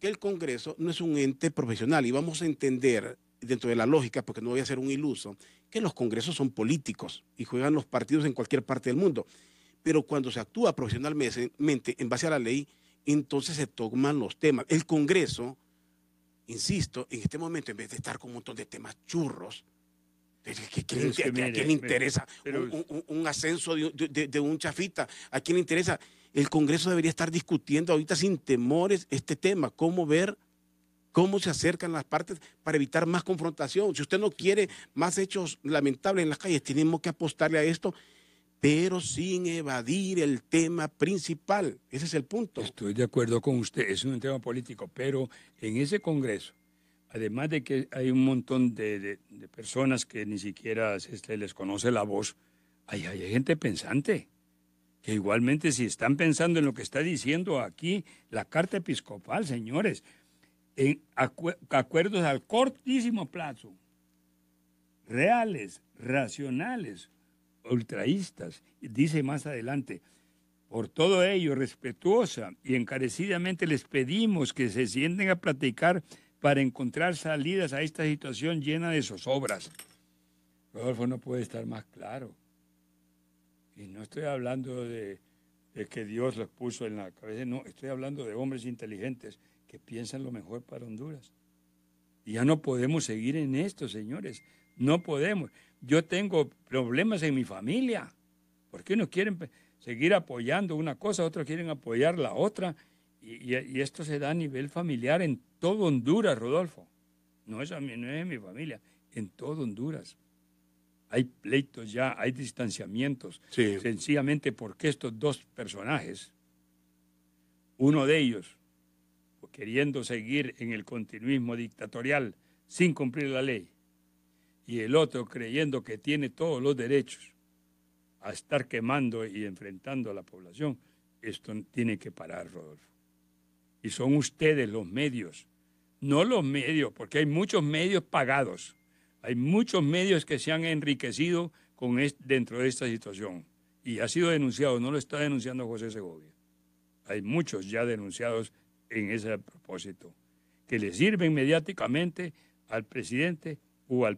[SPEAKER 2] que el
[SPEAKER 1] Congreso no es un ente profesional y vamos a entender dentro de la lógica, porque no voy a ser un iluso, que los congresos son políticos y juegan los partidos en cualquier parte del mundo. Pero cuando se actúa profesionalmente en base a la ley, entonces se toman los temas. El Congreso, insisto, en este momento, en vez de estar con un montón de temas churros,
[SPEAKER 2] ¿A quién le interesa
[SPEAKER 1] un, ascenso de, un chafita? ¿A quién le interesa? El Congreso debería estar discutiendo ahorita sin temores este tema, cómo ver cómo se acercan las partes para evitar más confrontación. Si usted no quiere más hechos lamentables en las calles, tenemos que apostarle
[SPEAKER 2] a esto pero sin evadir el tema principal. Ese es el punto. Estoy de acuerdo con usted, es un tema político, pero en ese Congreso, además de que hay un montón de, personas que ni siquiera se les conoce la voz, hay, gente pensante, que igualmente si están pensando en lo que está diciendo aquí la Carta Episcopal, señores, en acuerdos al cortísimo plazo, reales, racionales, ultraístas. Dice más adelante, por todo ello, respetuosa y encarecidamente les pedimos que se sienten a platicar para encontrar salidas a esta situación llena de zozobras. Rodolfo no puede estar más claro. Y no estoy hablando de, que Dios los puso en la cabeza, no, estoy hablando de hombres inteligentes que piensan lo mejor para Honduras. Y ya no podemos seguir en esto, señores, no podemos yo tengo problemas en mi familia. Porque no quieren seguir apoyando una cosa, otros quieren apoyar la otra. Y, esto se da a nivel familiar en todo Honduras, Rodolfo. No es, a mí, no es en mi familia, en todo Honduras. Hay pleitos ya, hay distanciamientos. Sencillamente porque estos dos personajes, uno de ellos, queriendo seguir en el continuismo dictatorial sin cumplir la ley, y el otro creyendo que tiene todos los derechos a estar quemando y enfrentando a la población, esto tiene que parar, Rodolfo. Y son ustedes los medios, no los medios, porque hay muchos medios pagados, hay muchos medios que se han enriquecido con dentro de esta situación. Y ha sido denunciado, no lo está denunciando José Segovia. Hay muchos ya denunciados en ese propósito, que le sirven mediáticamente al presidente o al,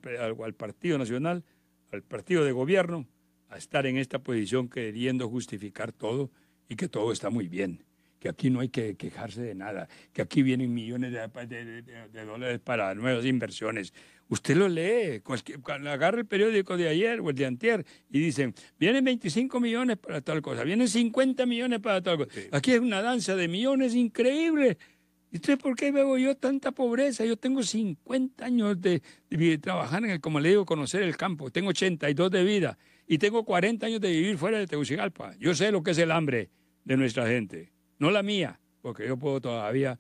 [SPEAKER 2] Partido Nacional, al Partido de Gobierno, a estar en esta posición queriendo justificar todo y que todo está muy bien, que aquí no hay que quejarse de nada, que aquí vienen millones de, dólares para nuevas inversiones. Usted lo lee, pues, agarra el periódico de ayer o el de antier y dicen, vienen 25 millones para tal cosa, vienen 50 millones para tal cosa. Aquí es una danza de millones increíble usted ¿por qué veo yo tanta pobreza? Yo tengo 50 años de, trabajar, en el, como le digo, conocer el campo. Tengo 82 de vida y tengo 40 años de vivir fuera de Tegucigalpa. Yo sé lo que es el hambre de nuestra gente, no la mía, porque yo puedo todavía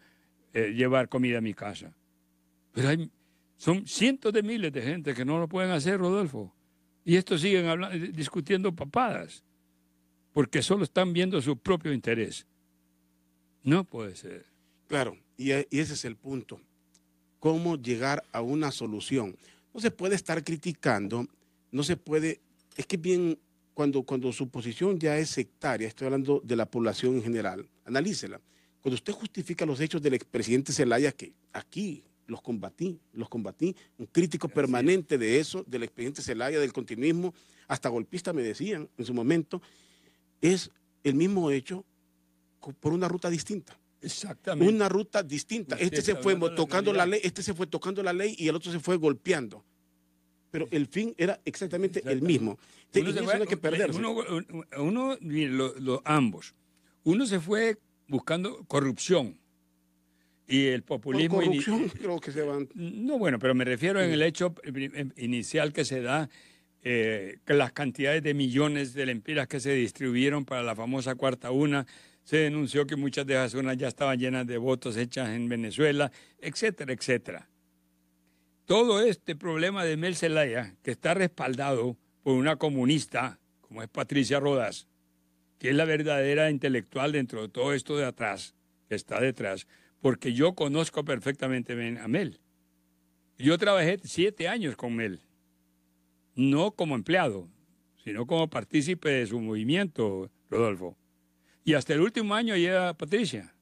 [SPEAKER 2] eh, llevar comida a mi casa. Pero hay, son cientos de miles de gente que no lo pueden hacer, Rodolfo. Y estos siguen hablando, discutiendo papadas, porque solo están viendo su propio interés. No puede ser. Claro, e, y, ese es el punto. ¿Cómo llegar
[SPEAKER 1] a una solución? No se puede estar criticando, no se puede... Es que bien, cuando, cuando su posición ya es sectaria, estoy hablando de la población en general, analícela. Cuando usted justifica los hechos del expresidente Zelaya, que aquí los combatí, los combatí, un crítico permanente de eso, del expresidente Zelaya, del continuismo, hasta golpista me decían en su momento, es el mismo hecho por una ruta distinta. Exactamente. Una ruta distinta. este se fue tocando la, ley, este se fue tocando la ley y el otro se fue golpeando. Pero el fin era exactamente, el mismo. Uno, se
[SPEAKER 2] fue, ambos. Uno se fue buscando corrupción y el populismo. corrupción creo que se No, bueno, pero me refiero en el hecho eh, inicial que se da eh, las cantidades de millones de lempiras que se distribuyeron para la famosa cuarta una, se denunció que muchas de esas zonas ya estaban llenas de votos hechas en Venezuela, etcétera, etcétera. Todo este problema de Mel Zelaya, que está respaldado por una comunista como es Patricia Rodas, que es la verdadera intelectual dentro de todo esto de atrás, que está detrás, porque yo conozco perfectamente a Mel. Yo trabajé siete años con Mel, no como empleado, sino como partícipe de su movimiento, Rodolfo. Y hasta el último año ahí era Patricia.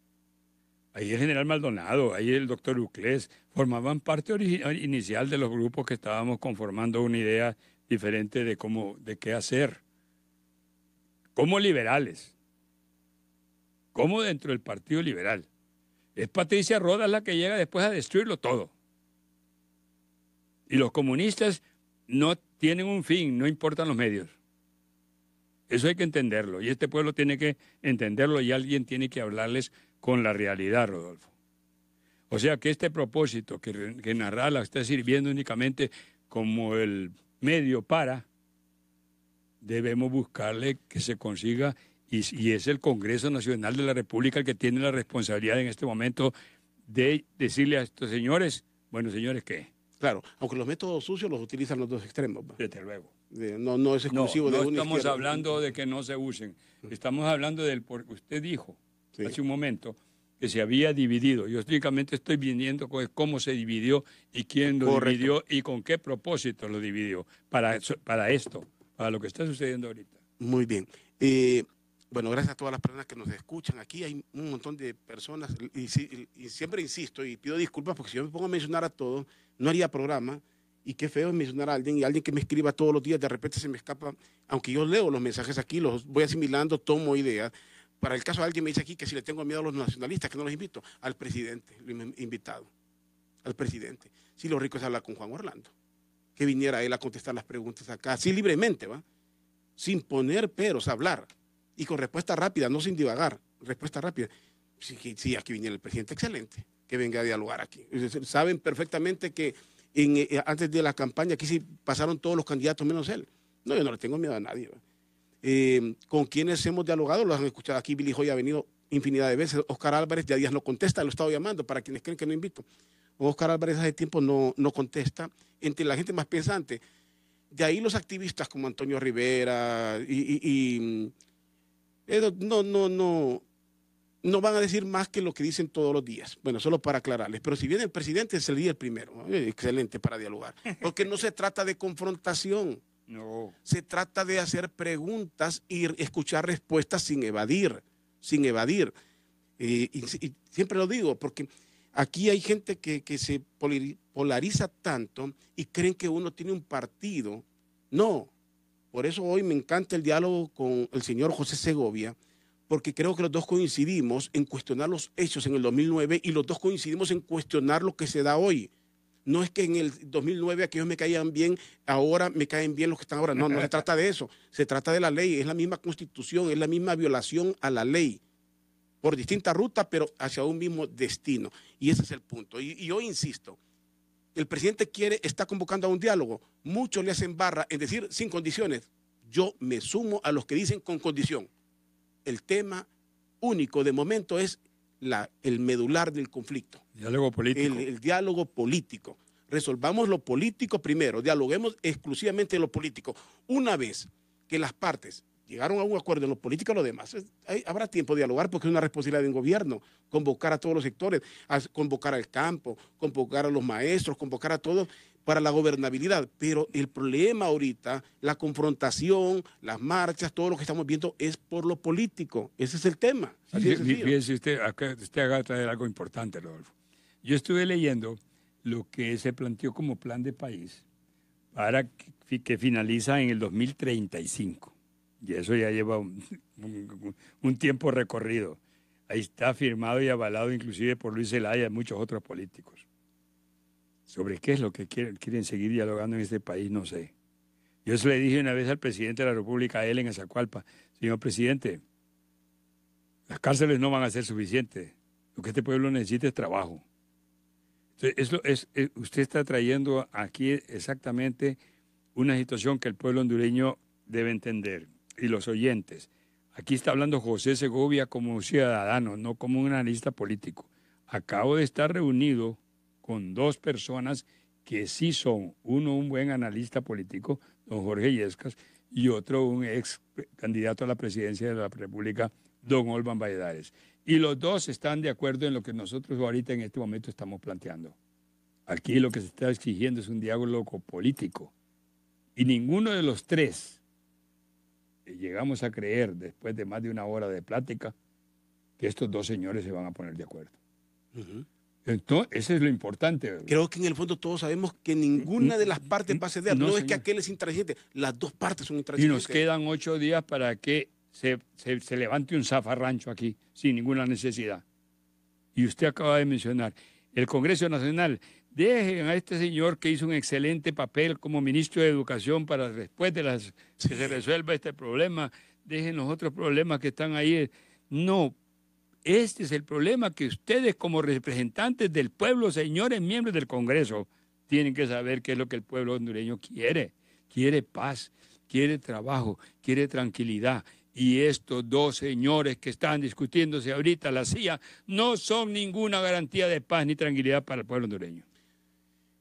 [SPEAKER 2] Ahí el general Maldonado, ahí el doctor Uclés, formaban parte inicial de los grupos que estábamos conformando una idea diferente de cómo, de qué hacer. Como liberales. Como dentro del Partido Liberal. Es Patricia Rodas la que llega después a destruirlo todo. Y los comunistas no tienen un fin, no importan los medios. Eso hay que entenderlo y este pueblo tiene que entenderlo y alguien tiene que hablarles con la realidad, Rodolfo. O sea que este propósito que, Narrala está sirviendo únicamente como el medio para, debemos buscarle que se consiga y, y, es el Congreso Nacional de la República el que tiene la responsabilidad en este momento de decirle a estos señores, bueno señores, ¿qué? Claro,
[SPEAKER 1] aunque los métodos sucios los utilizan los dos extremos. Pues. Desde luego no, no es exclusivo no, de no estamos hablando
[SPEAKER 2] de que no se usen, estamos hablando del porque usted dijo hace un momento que se había dividido. Yo únicamente estoy viendo cómo se dividió y quién lo dividió y con qué propósito lo dividió para, para esto, para lo que está sucediendo ahorita. Muy bien. Eh, bueno, gracias a todas las personas que nos escuchan. Aquí hay un
[SPEAKER 1] montón de personas y siempre insisto y pido disculpas porque si yo me pongo a mencionar a todos, no haría programa. Y qué feo es mencionar a alguien y alguien que me escriba todos los días, de repente se me escapa, aunque yo leo los mensajes aquí, los voy asimilando, tomo ideas. Para el caso alguien me dice aquí que si le tengo miedo a los nacionalistas, que no los invito, al presidente, lo he invitado, al presidente. Si rico es hablar con Juan Orlando, que viniera él a contestar las preguntas acá, así libremente, ¿va? Sin poner peros, hablar. Y con respuesta rápida, no sin divagar, respuesta rápida. Sí, sí aquí viniera el presidente, excelente, que venga a dialogar aquí. Saben perfectamente que eh, eh, antes de la campaña, aquí sí pasaron todos los candidatos menos él. No, yo no le tengo miedo a nadie. Eh, con quienes hemos dialogado, lo han escuchado aquí, Billy Joy ha venido infinidad de veces, Oscar Álvarez ya días no contesta, lo he estado llamando, para quienes creen que no invito. Oscar Álvarez hace tiempo no, no contesta, entre la gente más pensante. De ahí los activistas como Antonio Rivera y mm, no, no, no, no van a decir más que lo que dicen todos los días. Bueno, solo para aclararles. Pero si viene el presidente, es el día el primero. Eh, excelente para dialogar. Porque no se trata de confrontación. No. Se trata de hacer preguntas y escuchar respuestas sin evadir. Sin evadir. Eh, y, siempre lo digo, porque aquí hay gente que, que se polariza tanto y creen que uno tiene un partido. No. Por eso hoy me encanta el diálogo con el señor José Segovia porque creo que los dos coincidimos en cuestionar los hechos en el 2009 y los dos coincidimos en cuestionar lo que se da hoy. No es que en el 2009 aquellos me caían bien, ahora me caen bien los que están ahora. No, no se trata de eso. Se trata de la ley. Es la misma constitución, es la misma violación a la ley. Por distintas rutas, pero hacia un mismo destino. Y ese es el punto. Y, yo insisto, el presidente quiere, está convocando a un diálogo. Muchos le hacen barra en decir sin condiciones. Yo me sumo a los que dicen con condición el tema único de momento es el medular del conflicto. Diálogo político. El, diálogo político. Resolvamos lo político primero, dialoguemos exclusivamente lo político. Una vez que las partes llegaron a un acuerdo en lo político, lo demás, habrá tiempo de dialogar porque es una responsabilidad de un gobierno, convocar a todos los sectores, convocar al campo, convocar a los maestros, convocar a todos para la gobernabilidad. Pero el problema ahorita, la confrontación, las marchas, todo lo que estamos viendo es por lo
[SPEAKER 2] político. Ese es el tema. Sí, usted, acá usted haga traer algo importante, Rodolfo. Yo estuve leyendo lo que se planteó como plan de país para que, finaliza en el 2035. Y eso ya lleva un, tiempo recorrido. Ahí está firmado y avalado inclusive por Luis Zelaya y muchos otros políticos sobre qué es lo que quieren, seguir dialogando en este país, no sé. Yo eso le dije una vez al presidente de la República, a él en Azacualpa, señor presidente, las cárceles no van a ser suficientes. Lo que este pueblo necesita es trabajo. Eh, usted está trayendo aquí exactamente una situación que el pueblo hondureño debe entender y los oyentes. Aquí está hablando José Segovia como ciudadano, no como un analista político. Acabo de estar reunido con dos personas que sí son, uno un buen analista político, don Jorge Yescas, y otro un ex candidato a la presidencia de la República, don Olban Valledares, Y los dos están de acuerdo en lo que nosotros ahorita en este momento estamos planteando. Aquí lo que se está exigiendo es un diálogo político. Y ninguno de los tres eh, llegamos a creer, después de más de una hora de plática, que estos dos señores se van a poner de acuerdo. Entonces, eso es lo importante. Creo que en el fondo todos sabemos
[SPEAKER 1] que mm, ninguna mm, de mm, las partes va a ceder. No, es que aquel es intransigente, las dos partes son intransigentes. Y nos quedan
[SPEAKER 2] ocho días para que se, levante un zafarrancho aquí, sin ninguna necesidad. Y usted acaba de mencionar, el Congreso Nacional, dejen a este señor que hizo un excelente papel como ministro de Educación para después de las, que se resuelva este problema, dejen los otros problemas que están ahí. No, este es el problema que ustedes como representantes del pueblo, señores miembros del Congreso, tienen que saber qué es lo que el pueblo hondureño quiere. Quiere paz, quiere trabajo, quiere tranquilidad. Y estos dos señores que están discutiéndose ahorita la CIA no son ninguna garantía de paz ni tranquilidad para el pueblo hondureño.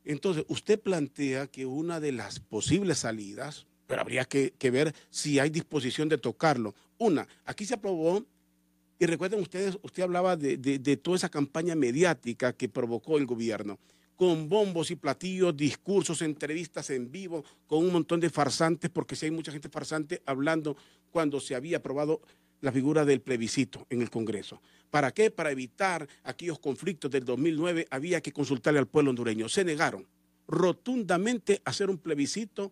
[SPEAKER 2] Entonces,
[SPEAKER 1] usted plantea que una de las posibles salidas, pero habría que, que ver si hay disposición de tocarlo. Una, aquí se aprobó y recuerden ustedes, usted hablaba de, toda esa campaña mediática que provocó el gobierno con bombos y platillos, discursos, entrevistas en vivo, con un montón de farsantes, porque si hay mucha gente farsante hablando cuando se había aprobado la figura del plebiscito en el Congreso. ¿Para qué? Para evitar aquellos conflictos del 2009 había que consultarle al pueblo hondureño. Se negaron rotundamente a hacer un plebiscito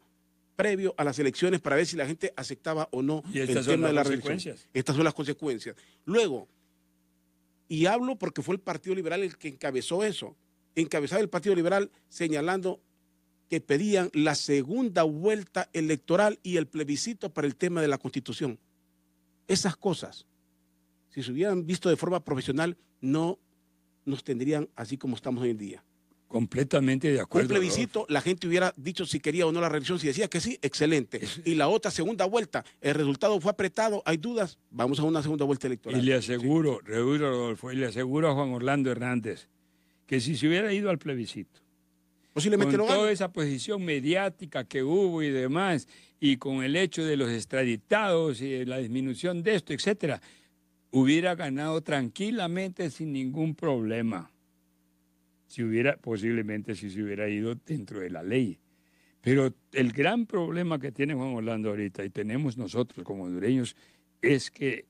[SPEAKER 1] previo a las elecciones para ver si la gente aceptaba o no el tema de las religión. Estas son las consecuencias. Luego, y hablo porque fue el Partido Liberal el que encabezó eso, encabezaba el Partido Liberal señalando que pedían la segunda vuelta electoral y el plebiscito para el tema de la Constitución. Esas cosas, si se hubieran visto de forma profesional, no nos tendrían así como estamos hoy en día. Completamente de acuerdo. Un plebiscito, la gente hubiera dicho si quería o no la reelección. Si decía que sí, excelente. Y la otra segunda vuelta, el resultado fue apretado, hay dudas, vamos a una segunda vuelta electoral.
[SPEAKER 2] Y le aseguro, Rodolfo, y le aseguro a Juan Orlando Hernández que si se hubiera ido al plebiscito, con toda esa posición mediática que hubo y demás, y con el hecho de los extraditados y la disminución de esto, etcétera, hubiera ganado tranquilamente sin ningún problema si hubiera, posiblemente si se hubiera ido dentro de la ley. Pero el gran problema que tiene Juan Orlando ahorita y tenemos nosotros como hondureños es que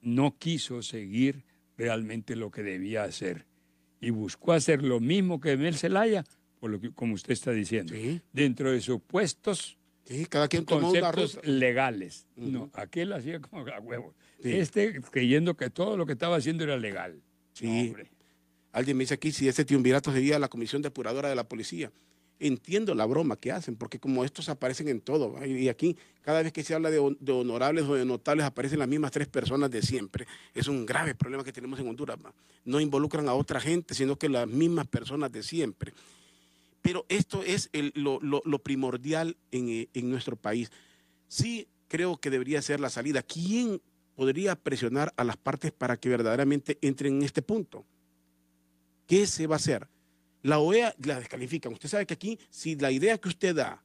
[SPEAKER 2] no quiso seguir realmente lo que debía hacer y buscó hacer lo mismo que Mel Zelaya, por lo que, como usted está diciendo, dentro de supuestos sí, cada quien conceptos legales. No, aquel hacía como a huevo. Este creyendo que todo lo que estaba haciendo era legal.
[SPEAKER 1] Sí. Alguien me dice aquí si ese triunvirato sería la comisión depuradora de la policía. Entiendo la broma que hacen, porque como estos aparecen en todo, y aquí cada vez que se habla de, honorables o de notables aparecen las mismas tres personas de siempre. Es un grave problema que tenemos en Honduras. No involucran a otra gente, sino que las mismas personas de siempre. Pero esto es lo, primordial en, eh, en nuestro país. Sí creo que debería ser la salida. ¿Quién podría presionar a las partes para que verdaderamente entren en este punto? ¿Qué se va a hacer? La OEA la descalifica. Usted sabe que aquí, si la idea que usted da,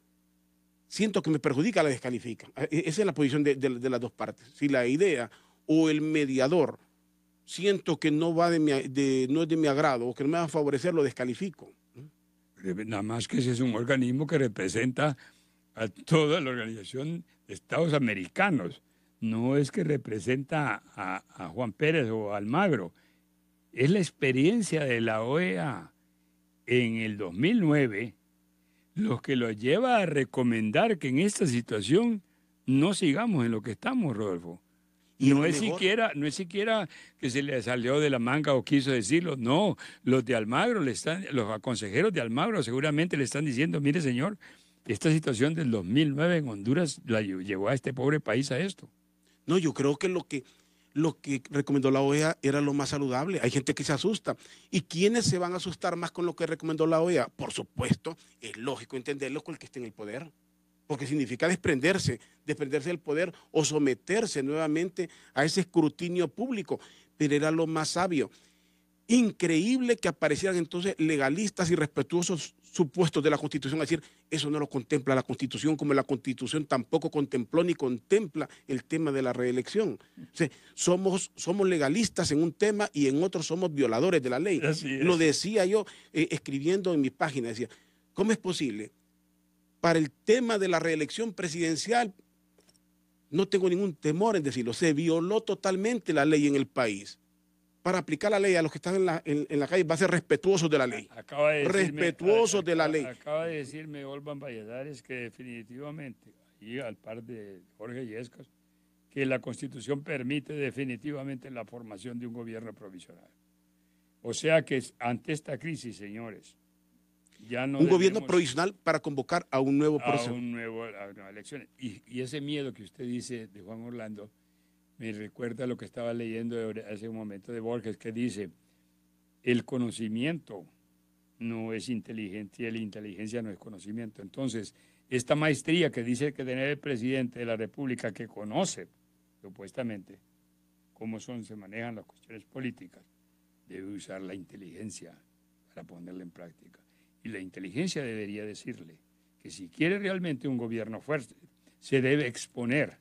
[SPEAKER 1] siento que me perjudica, la descalifica. Ah, e, esa es la posición de, las dos partes. Si la idea o el mediador siento que no, va de, mi, no es de mi agrado o que no me va a favorecer, lo descalifico.
[SPEAKER 2] Nada más que ese es un organismo que representa a toda la organización de Estados Americanos. No es que representa a, a Juan Pérez o a Almagro es la experiencia de la OEA en el 2009 lo que lo lleva a recomendar que en esta situación no sigamos en lo que estamos, Rodolfo. no es, siquiera, no es siquiera que se le salió de la manga o quiso decirlo, no, los de Almagro, le están, los consejeros de Almagro seguramente le están diciendo, mire señor, esta situación del 2009 en Honduras la llevó a este pobre país a esto. No, yo creo que lo que lo que recomendó la OEA era lo más saludable. Hay
[SPEAKER 1] gente que se asusta. ¿Y quiénes se van a asustar más con lo que recomendó la OEA? Por supuesto, es lógico entenderlo con el que esté en el poder. Porque significa desprenderse, desprenderse del poder o someterse nuevamente a ese escrutinio público. Pero era lo más sabio. Increíble que aparecieran entonces legalistas y respetuosos supuestos de la Constitución decir, eso no lo contempla la Constitución, como la Constitución tampoco contempló ni contempla el tema de la reelección. somos, somos legalistas en un tema y en otro somos violadores de la ley. Lo decía yo eh, escribiendo en mi página, decía, ¿cómo es posible? Para el tema de la reelección presidencial, no tengo ningún temor en decirlo, se violó totalmente la ley en el país para aplicar la ley a los que están en la, calle va a ser respetuoso de la ley.
[SPEAKER 2] Respetuoso de la ley. Acaba de decirme Olvan Valladares que definitivamente, y al par de Jorge Yescas, que la Constitución permite definitivamente la formación de un gobierno provisional. O sea que ante esta crisis, señores, ya no... Un gobierno
[SPEAKER 1] provisional para convocar a un nuevo proceso. A,
[SPEAKER 2] un nuevo, y ese miedo que usted dice de Juan Orlando me recuerda lo que estaba leyendo hace un momento de Borges, que dice, el conocimiento no es inteligencia y la inteligencia no es conocimiento. Entonces, esta maestría que dice que tener el presidente de la República que conoce, supuestamente, cómo son, se manejan las cuestiones políticas, debe usar la inteligencia para ponerla en práctica. Y la inteligencia debería decirle que si quiere realmente un gobierno fuerte, se debe exponer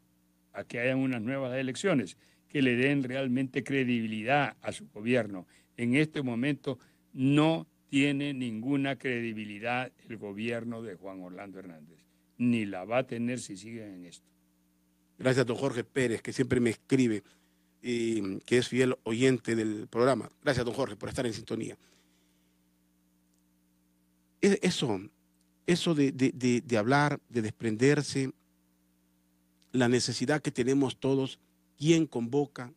[SPEAKER 2] a que hayan unas nuevas elecciones que le den realmente credibilidad a su gobierno. En este momento no tiene ninguna credibilidad el gobierno de Juan Orlando Hernández, ni la va a tener si siguen en esto. Gracias, a
[SPEAKER 1] don Jorge Pérez, que siempre me escribe y que es fiel oyente del programa. Gracias, don Jorge, por estar en sintonía. E-, eso, eso de, de hablar, de desprenderse, la necesidad que tenemos todos, quién convoca,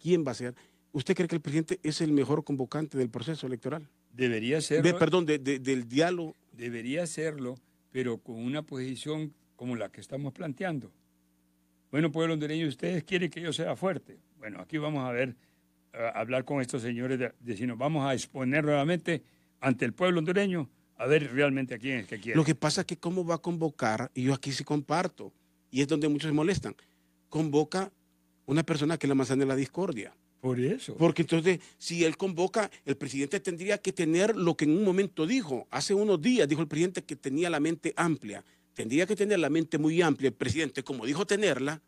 [SPEAKER 1] quién va a ser. ¿Usted cree que el presidente es el mejor convocante del proceso electoral?
[SPEAKER 2] Debería ser perdón, del diálogo. Debería serlo, pero con una posición como la que estamos planteando. Bueno, pueblo hondureño, ustedes quieren que yo sea fuerte. Bueno, aquí vamos a ver, hablar con estos señores, de, vamos a exponer nuevamente ante el pueblo hondureño a ver realmente a quién es que quiere. Lo que
[SPEAKER 1] pasa es que cómo va a convocar, y yo aquí sí comparto,
[SPEAKER 2] y es donde muchos se molestan.
[SPEAKER 1] Convoca una persona que es la manzana de la discordia. Por eso. Porque entonces, si él convoca, el presidente tendría que tener lo que en un momento dijo. Hace unos días dijo el presidente que tenía la mente amplia. Tendría que tener la mente muy amplia el presidente, como dijo tenerla,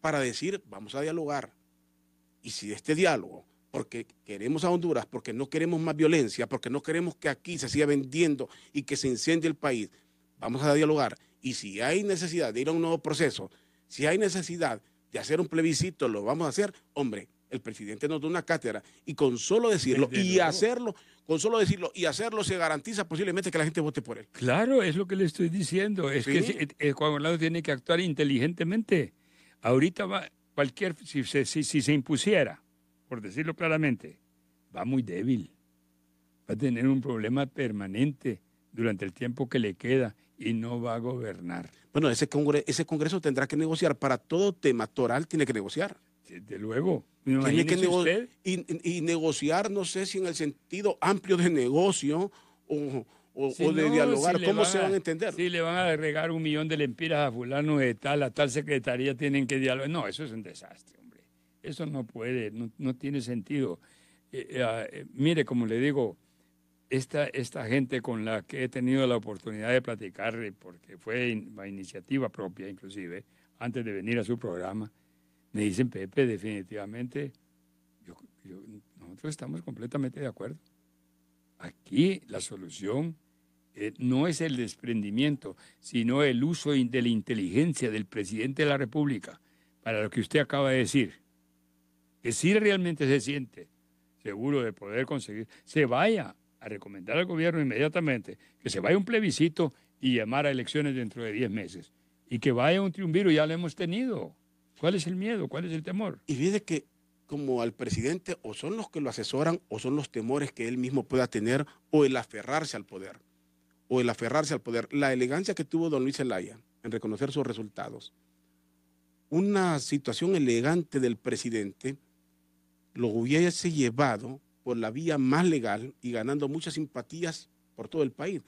[SPEAKER 1] para decir, vamos a dialogar. Y si este diálogo, porque queremos a Honduras, porque no queremos más violencia, porque no queremos que aquí se siga vendiendo y que se incendie el país, vamos a dialogar y si hay necesidad de ir a un nuevo proceso, si hay necesidad de hacer un plebiscito, lo vamos a hacer. Hombre, el presidente nos da una cátedra y con solo decirlo y hacerlo, con solo decirlo y hacerlo se garantiza posiblemente que la gente vote
[SPEAKER 2] por él. Claro, es lo que le estoy diciendo. Es que Juan Orlando tiene que actuar inteligentemente. Ahorita va cualquier, si se impusiera, por decirlo claramente, va muy débil. Va a tener un problema permanente durante el tiempo que le queda y no va a gobernar. Bueno, ese, ese Congreso tendrá que negociar.
[SPEAKER 1] Para todo tema toral tiene que negociar. Desde luego. Tiene que Y, y, negociar, no sé si en el sentido amplio de negocio o, o, de dialogar. ¿Cómo se van a,
[SPEAKER 2] entender? Si le van a regar un millón de lempiras a fulano de tal, a tal secretaría, tienen que dialogar. No, eso es un desastre, hombre. Eso no puede, no, tiene sentido. Eh, eh, ah, eh, mire, como le digo, esta, esta gente con la que he tenido la oportunidad de platicar, eh, porque fue in, iniciativa propia inclusive, antes de venir a su programa, me dicen, Pepe, definitivamente, nosotros estamos completamente de acuerdo. Aquí la solución eh, no es el desprendimiento, sino el uso de la inteligencia del presidente de la República para lo que usted acaba de decir, que si realmente se siente seguro de poder conseguir, se vaya a recomendar al gobierno inmediatamente que se vaya un plebiscito y llamar a elecciones dentro de 10 meses. Y que vaya un triunviro, ya lo hemos tenido. ¿Cuál es el miedo? ¿Cuál es el temor? Y fíjese que como al presidente o son los
[SPEAKER 1] que lo asesoran o son los temores que él mismo pueda tener o el aferrarse al poder. O el aferrarse al poder. La elegancia que tuvo don Luis elaya en reconocer sus resultados. Una situación elegante del presidente lo hubiese llevado por la vía más legal y ganando muchas simpatías por todo el país.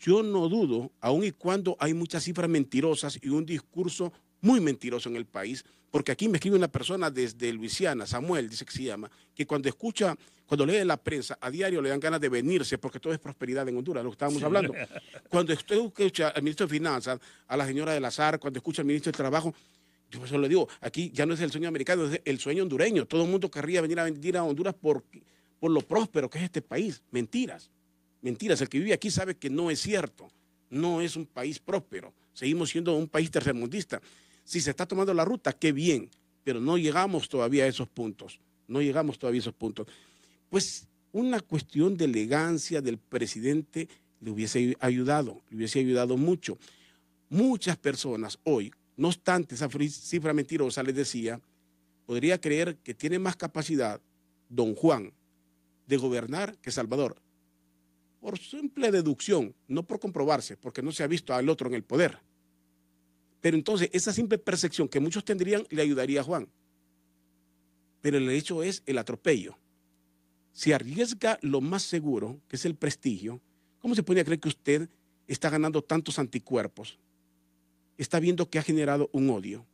[SPEAKER 1] Yo no dudo, aun y cuando hay muchas cifras mentirosas y un discurso muy mentiroso en el país, porque aquí me escribe una persona desde Luisiana, Samuel, dice que se llama, que cuando escucha, cuando lee la prensa, a diario le dan ganas de venirse, porque todo es prosperidad en Honduras, lo que estábamos hablando. Cuando usted escucha al ministro de Finanzas, a la señora de la SAR, cuando escucha al ministro de Trabajo, yo le digo, aquí ya no es el sueño americano, es el sueño hondureño. Todo el mundo querría venir a a Honduras por, por lo próspero que es este país. Mentiras, mentiras. El que vive aquí sabe que no es cierto. No es un país próspero. Seguimos siendo un país tercermundista. Si se está tomando la ruta, qué bien, pero no llegamos todavía a esos puntos. No llegamos todavía a esos puntos. Pues una cuestión de elegancia del presidente le hubiese ayudado, le hubiese ayudado mucho. Muchas personas hoy no obstante, esa cifra mentirosa, les decía, podría creer que tiene más capacidad don Juan de gobernar que Salvador. Por simple deducción, no por comprobarse, porque no se ha visto al otro en el poder. Pero entonces, esa simple percepción que muchos tendrían le ayudaría a Juan. Pero el hecho es el atropello. Si arriesga lo más seguro, que es el prestigio, ¿cómo se puede creer que usted está ganando tantos anticuerpos está viendo que ha generado un odio,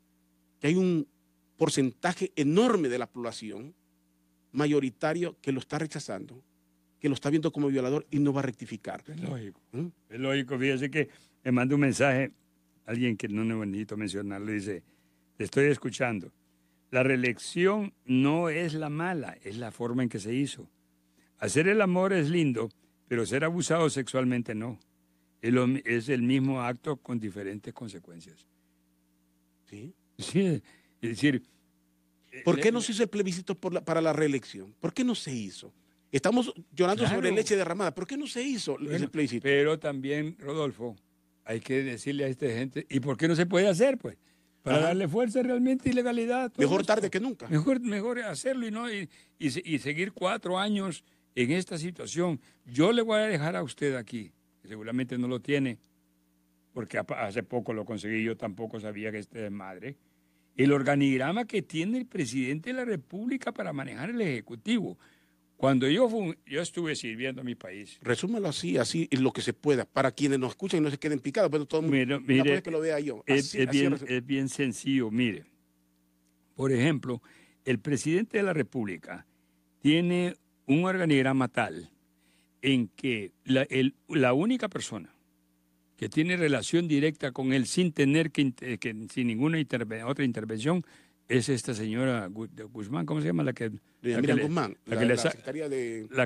[SPEAKER 1] que hay un porcentaje enorme de la población
[SPEAKER 2] mayoritario
[SPEAKER 1] que lo está rechazando, que lo está viendo como violador y no va a rectificar. Es lógico.
[SPEAKER 2] ¿Mm? lógico, fíjese que me manda un mensaje, alguien que no necesito mencionarlo, dice, te estoy escuchando. La reelección no es la mala, es la forma en que se hizo. Hacer el amor es lindo, pero ser abusado sexualmente no es el mismo acto con diferentes consecuencias. Sí. Sí, es decir... Eh, ¿Por qué eh, no se hizo el plebiscito para la reelección? ¿Por qué no se hizo? Estamos llorando sobre leche derramada. ¿Por qué no se hizo el plebiscito? Pero también, Rodolfo, hay que decirle a esta gente, ¿y por qué no se puede hacer, pues? Para darle fuerza realmente y legalidad. Mejor tarde que nunca. Mejor, mejor hacerlo y, no, y seguir cuatro años en esta situación. Yo le voy a dejar a usted aquí Seguramente no lo tiene, porque hace poco lo conseguí, yo tampoco sabía que este es madre. El organigrama que tiene el presidente de la República para manejar el Ejecutivo. Cuando yo, yo estuve sirviendo a mi país.
[SPEAKER 1] Resúmelo así, así lo que se
[SPEAKER 2] pueda, para quienes nos escuchan y no se queden picados, pero todo el mundo mire, que lo vea yo. es, bien, es bien sencillo, mire. Por ejemplo, el presidente de la República tiene un organigrama tal en que la, la única persona que tiene relación directa con él sin tener que, eh, sin ninguna otra intervención es esta señora Guzmán, ¿cómo se llama? La que, le, Guzmán, la,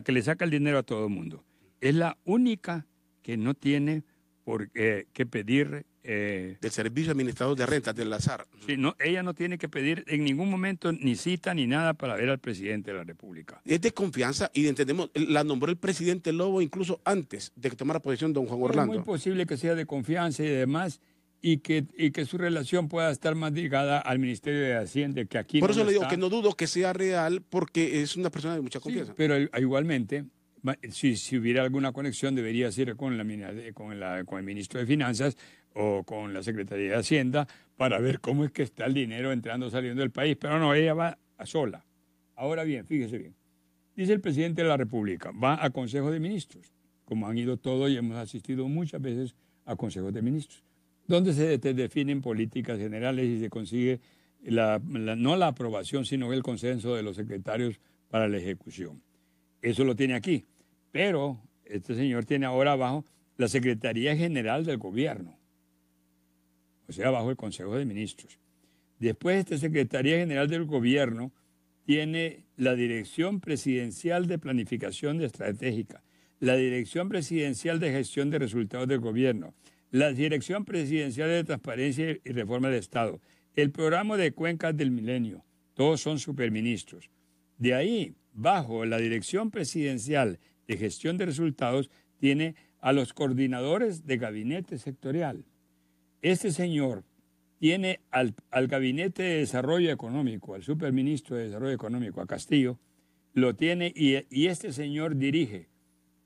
[SPEAKER 2] que le saca el dinero a todo el mundo. Es la única que no tiene por qué pedir eh, del Servicio Administrador de Rentas, del azar. Sí, ella no tiene que pedir en ningún momento ni cita ni nada para ver al presidente de la República.
[SPEAKER 1] Es de confianza y entendemos, la nombró el presidente Lobo incluso antes de que tomara posición
[SPEAKER 2] don Juan Orlando. Es muy posible que sea de confianza y demás. Y que, que su relación pueda estar más ligada al Ministerio de Hacienda que aquí. Por eso le digo que no dudo que sea real porque es una persona de mucha confianza. pero igualmente, si, hubiera alguna conexión debería ser con, el ministro de Finanzas o con la Secretaría de Hacienda para ver cómo es que está el dinero entrando o saliendo del país, pero no, ella va a sola. Ahora bien, fíjese bien, dice el presidente de la República, va a Consejo de ministros, como han ido todos y hemos asistido muchas veces a consejos de ministros, donde se definen políticas generales y se consigue no la aprobación, sino el consenso de los secretarios para la ejecución. Eso lo tiene aquí. Pero este señor tiene ahora abajo la Secretaría General del Gobierno, o sea, bajo el Consejo de Ministros. Después, esta Secretaría General del Gobierno tiene la Dirección Presidencial de Planificación Estratégica, la Dirección Presidencial de Gestión de Resultados del Gobierno, la Dirección Presidencial de Transparencia y Reforma del Estado, el Programa de Cuencas del Milenio, todos son superministros. De ahí, bajo la Dirección Presidencial de Gestión de Resultados tiene a los coordinadores de gabinete sectorial. Este señor tiene al, gabinete de desarrollo económico, al superministro de desarrollo económico, a Castillo, lo tiene y, y este señor dirige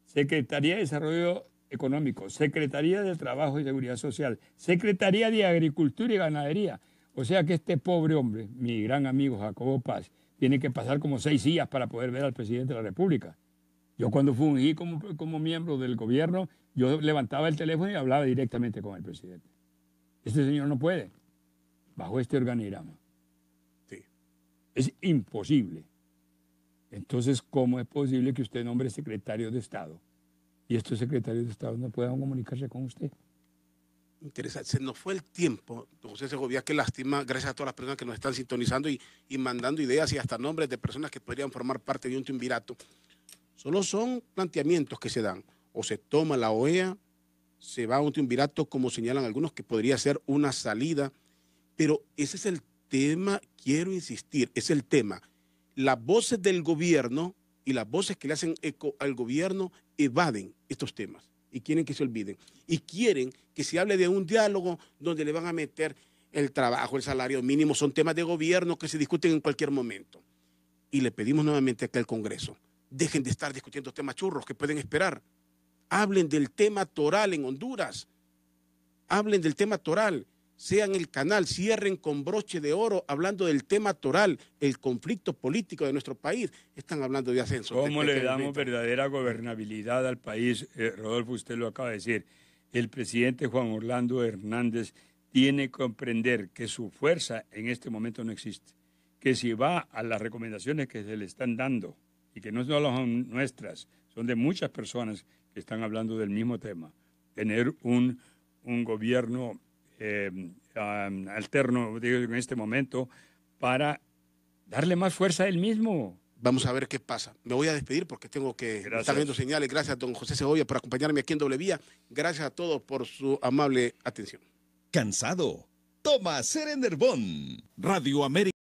[SPEAKER 2] Secretaría de Desarrollo Económico, Secretaría de Trabajo y Seguridad Social, Secretaría de Agricultura y Ganadería. O sea que este pobre hombre, mi gran amigo Jacobo Paz, tiene que pasar como seis días para poder ver al presidente de la República. Yo cuando fungí como, miembro del gobierno, yo levantaba el teléfono y hablaba directamente con el presidente. Este señor no puede, bajo este organigrama. Sí. Es imposible. Entonces, ¿cómo es posible que usted nombre secretario de Estado y estos secretarios de Estado no puedan comunicarse con usted?
[SPEAKER 1] Interesante. Se nos fue el tiempo. Don José Segovia, que lástima. Gracias a todas las personas que nos están sintonizando y, mandando ideas y hasta nombres de personas que podrían formar parte de un timbirato. Solo son planteamientos que se dan. O se toma la OEA, se va a un triunvirato, como señalan algunos, que podría ser una salida. Pero ese es el tema, quiero insistir, es el tema. Las voces del gobierno y las voces que le hacen eco al gobierno evaden estos temas y quieren que se olviden. Y quieren que se hable de un diálogo donde le van a meter el trabajo, el salario mínimo, son temas de gobierno que se discuten en cualquier momento. Y le pedimos nuevamente acá al Congreso Dejen de estar discutiendo temas churros que pueden esperar. Hablen del tema toral en Honduras. Hablen del tema toral. Sean el canal, cierren con broche de oro hablando del tema toral, el conflicto político de nuestro país. Están hablando de ascenso. ¿Cómo este le damos verdadera
[SPEAKER 2] gobernabilidad al país? Eh, Rodolfo, usted lo acaba de decir. El presidente Juan Orlando Hernández tiene que comprender que su fuerza en este momento no existe, que si va a las recomendaciones que se le están dando, y que no solo son nuestras, son de muchas personas que están hablando del mismo tema. Tener un, gobierno eh, alterno digo, en este momento para darle más fuerza a él mismo. Vamos a ver qué
[SPEAKER 1] pasa. Me voy a despedir porque tengo que estar viendo señales. Gracias, a don José Segovia, por acompañarme aquí en Doble Vía. Gracias a todos por su amable atención. ¿Cansado? Toma Serenerbón. Radio América.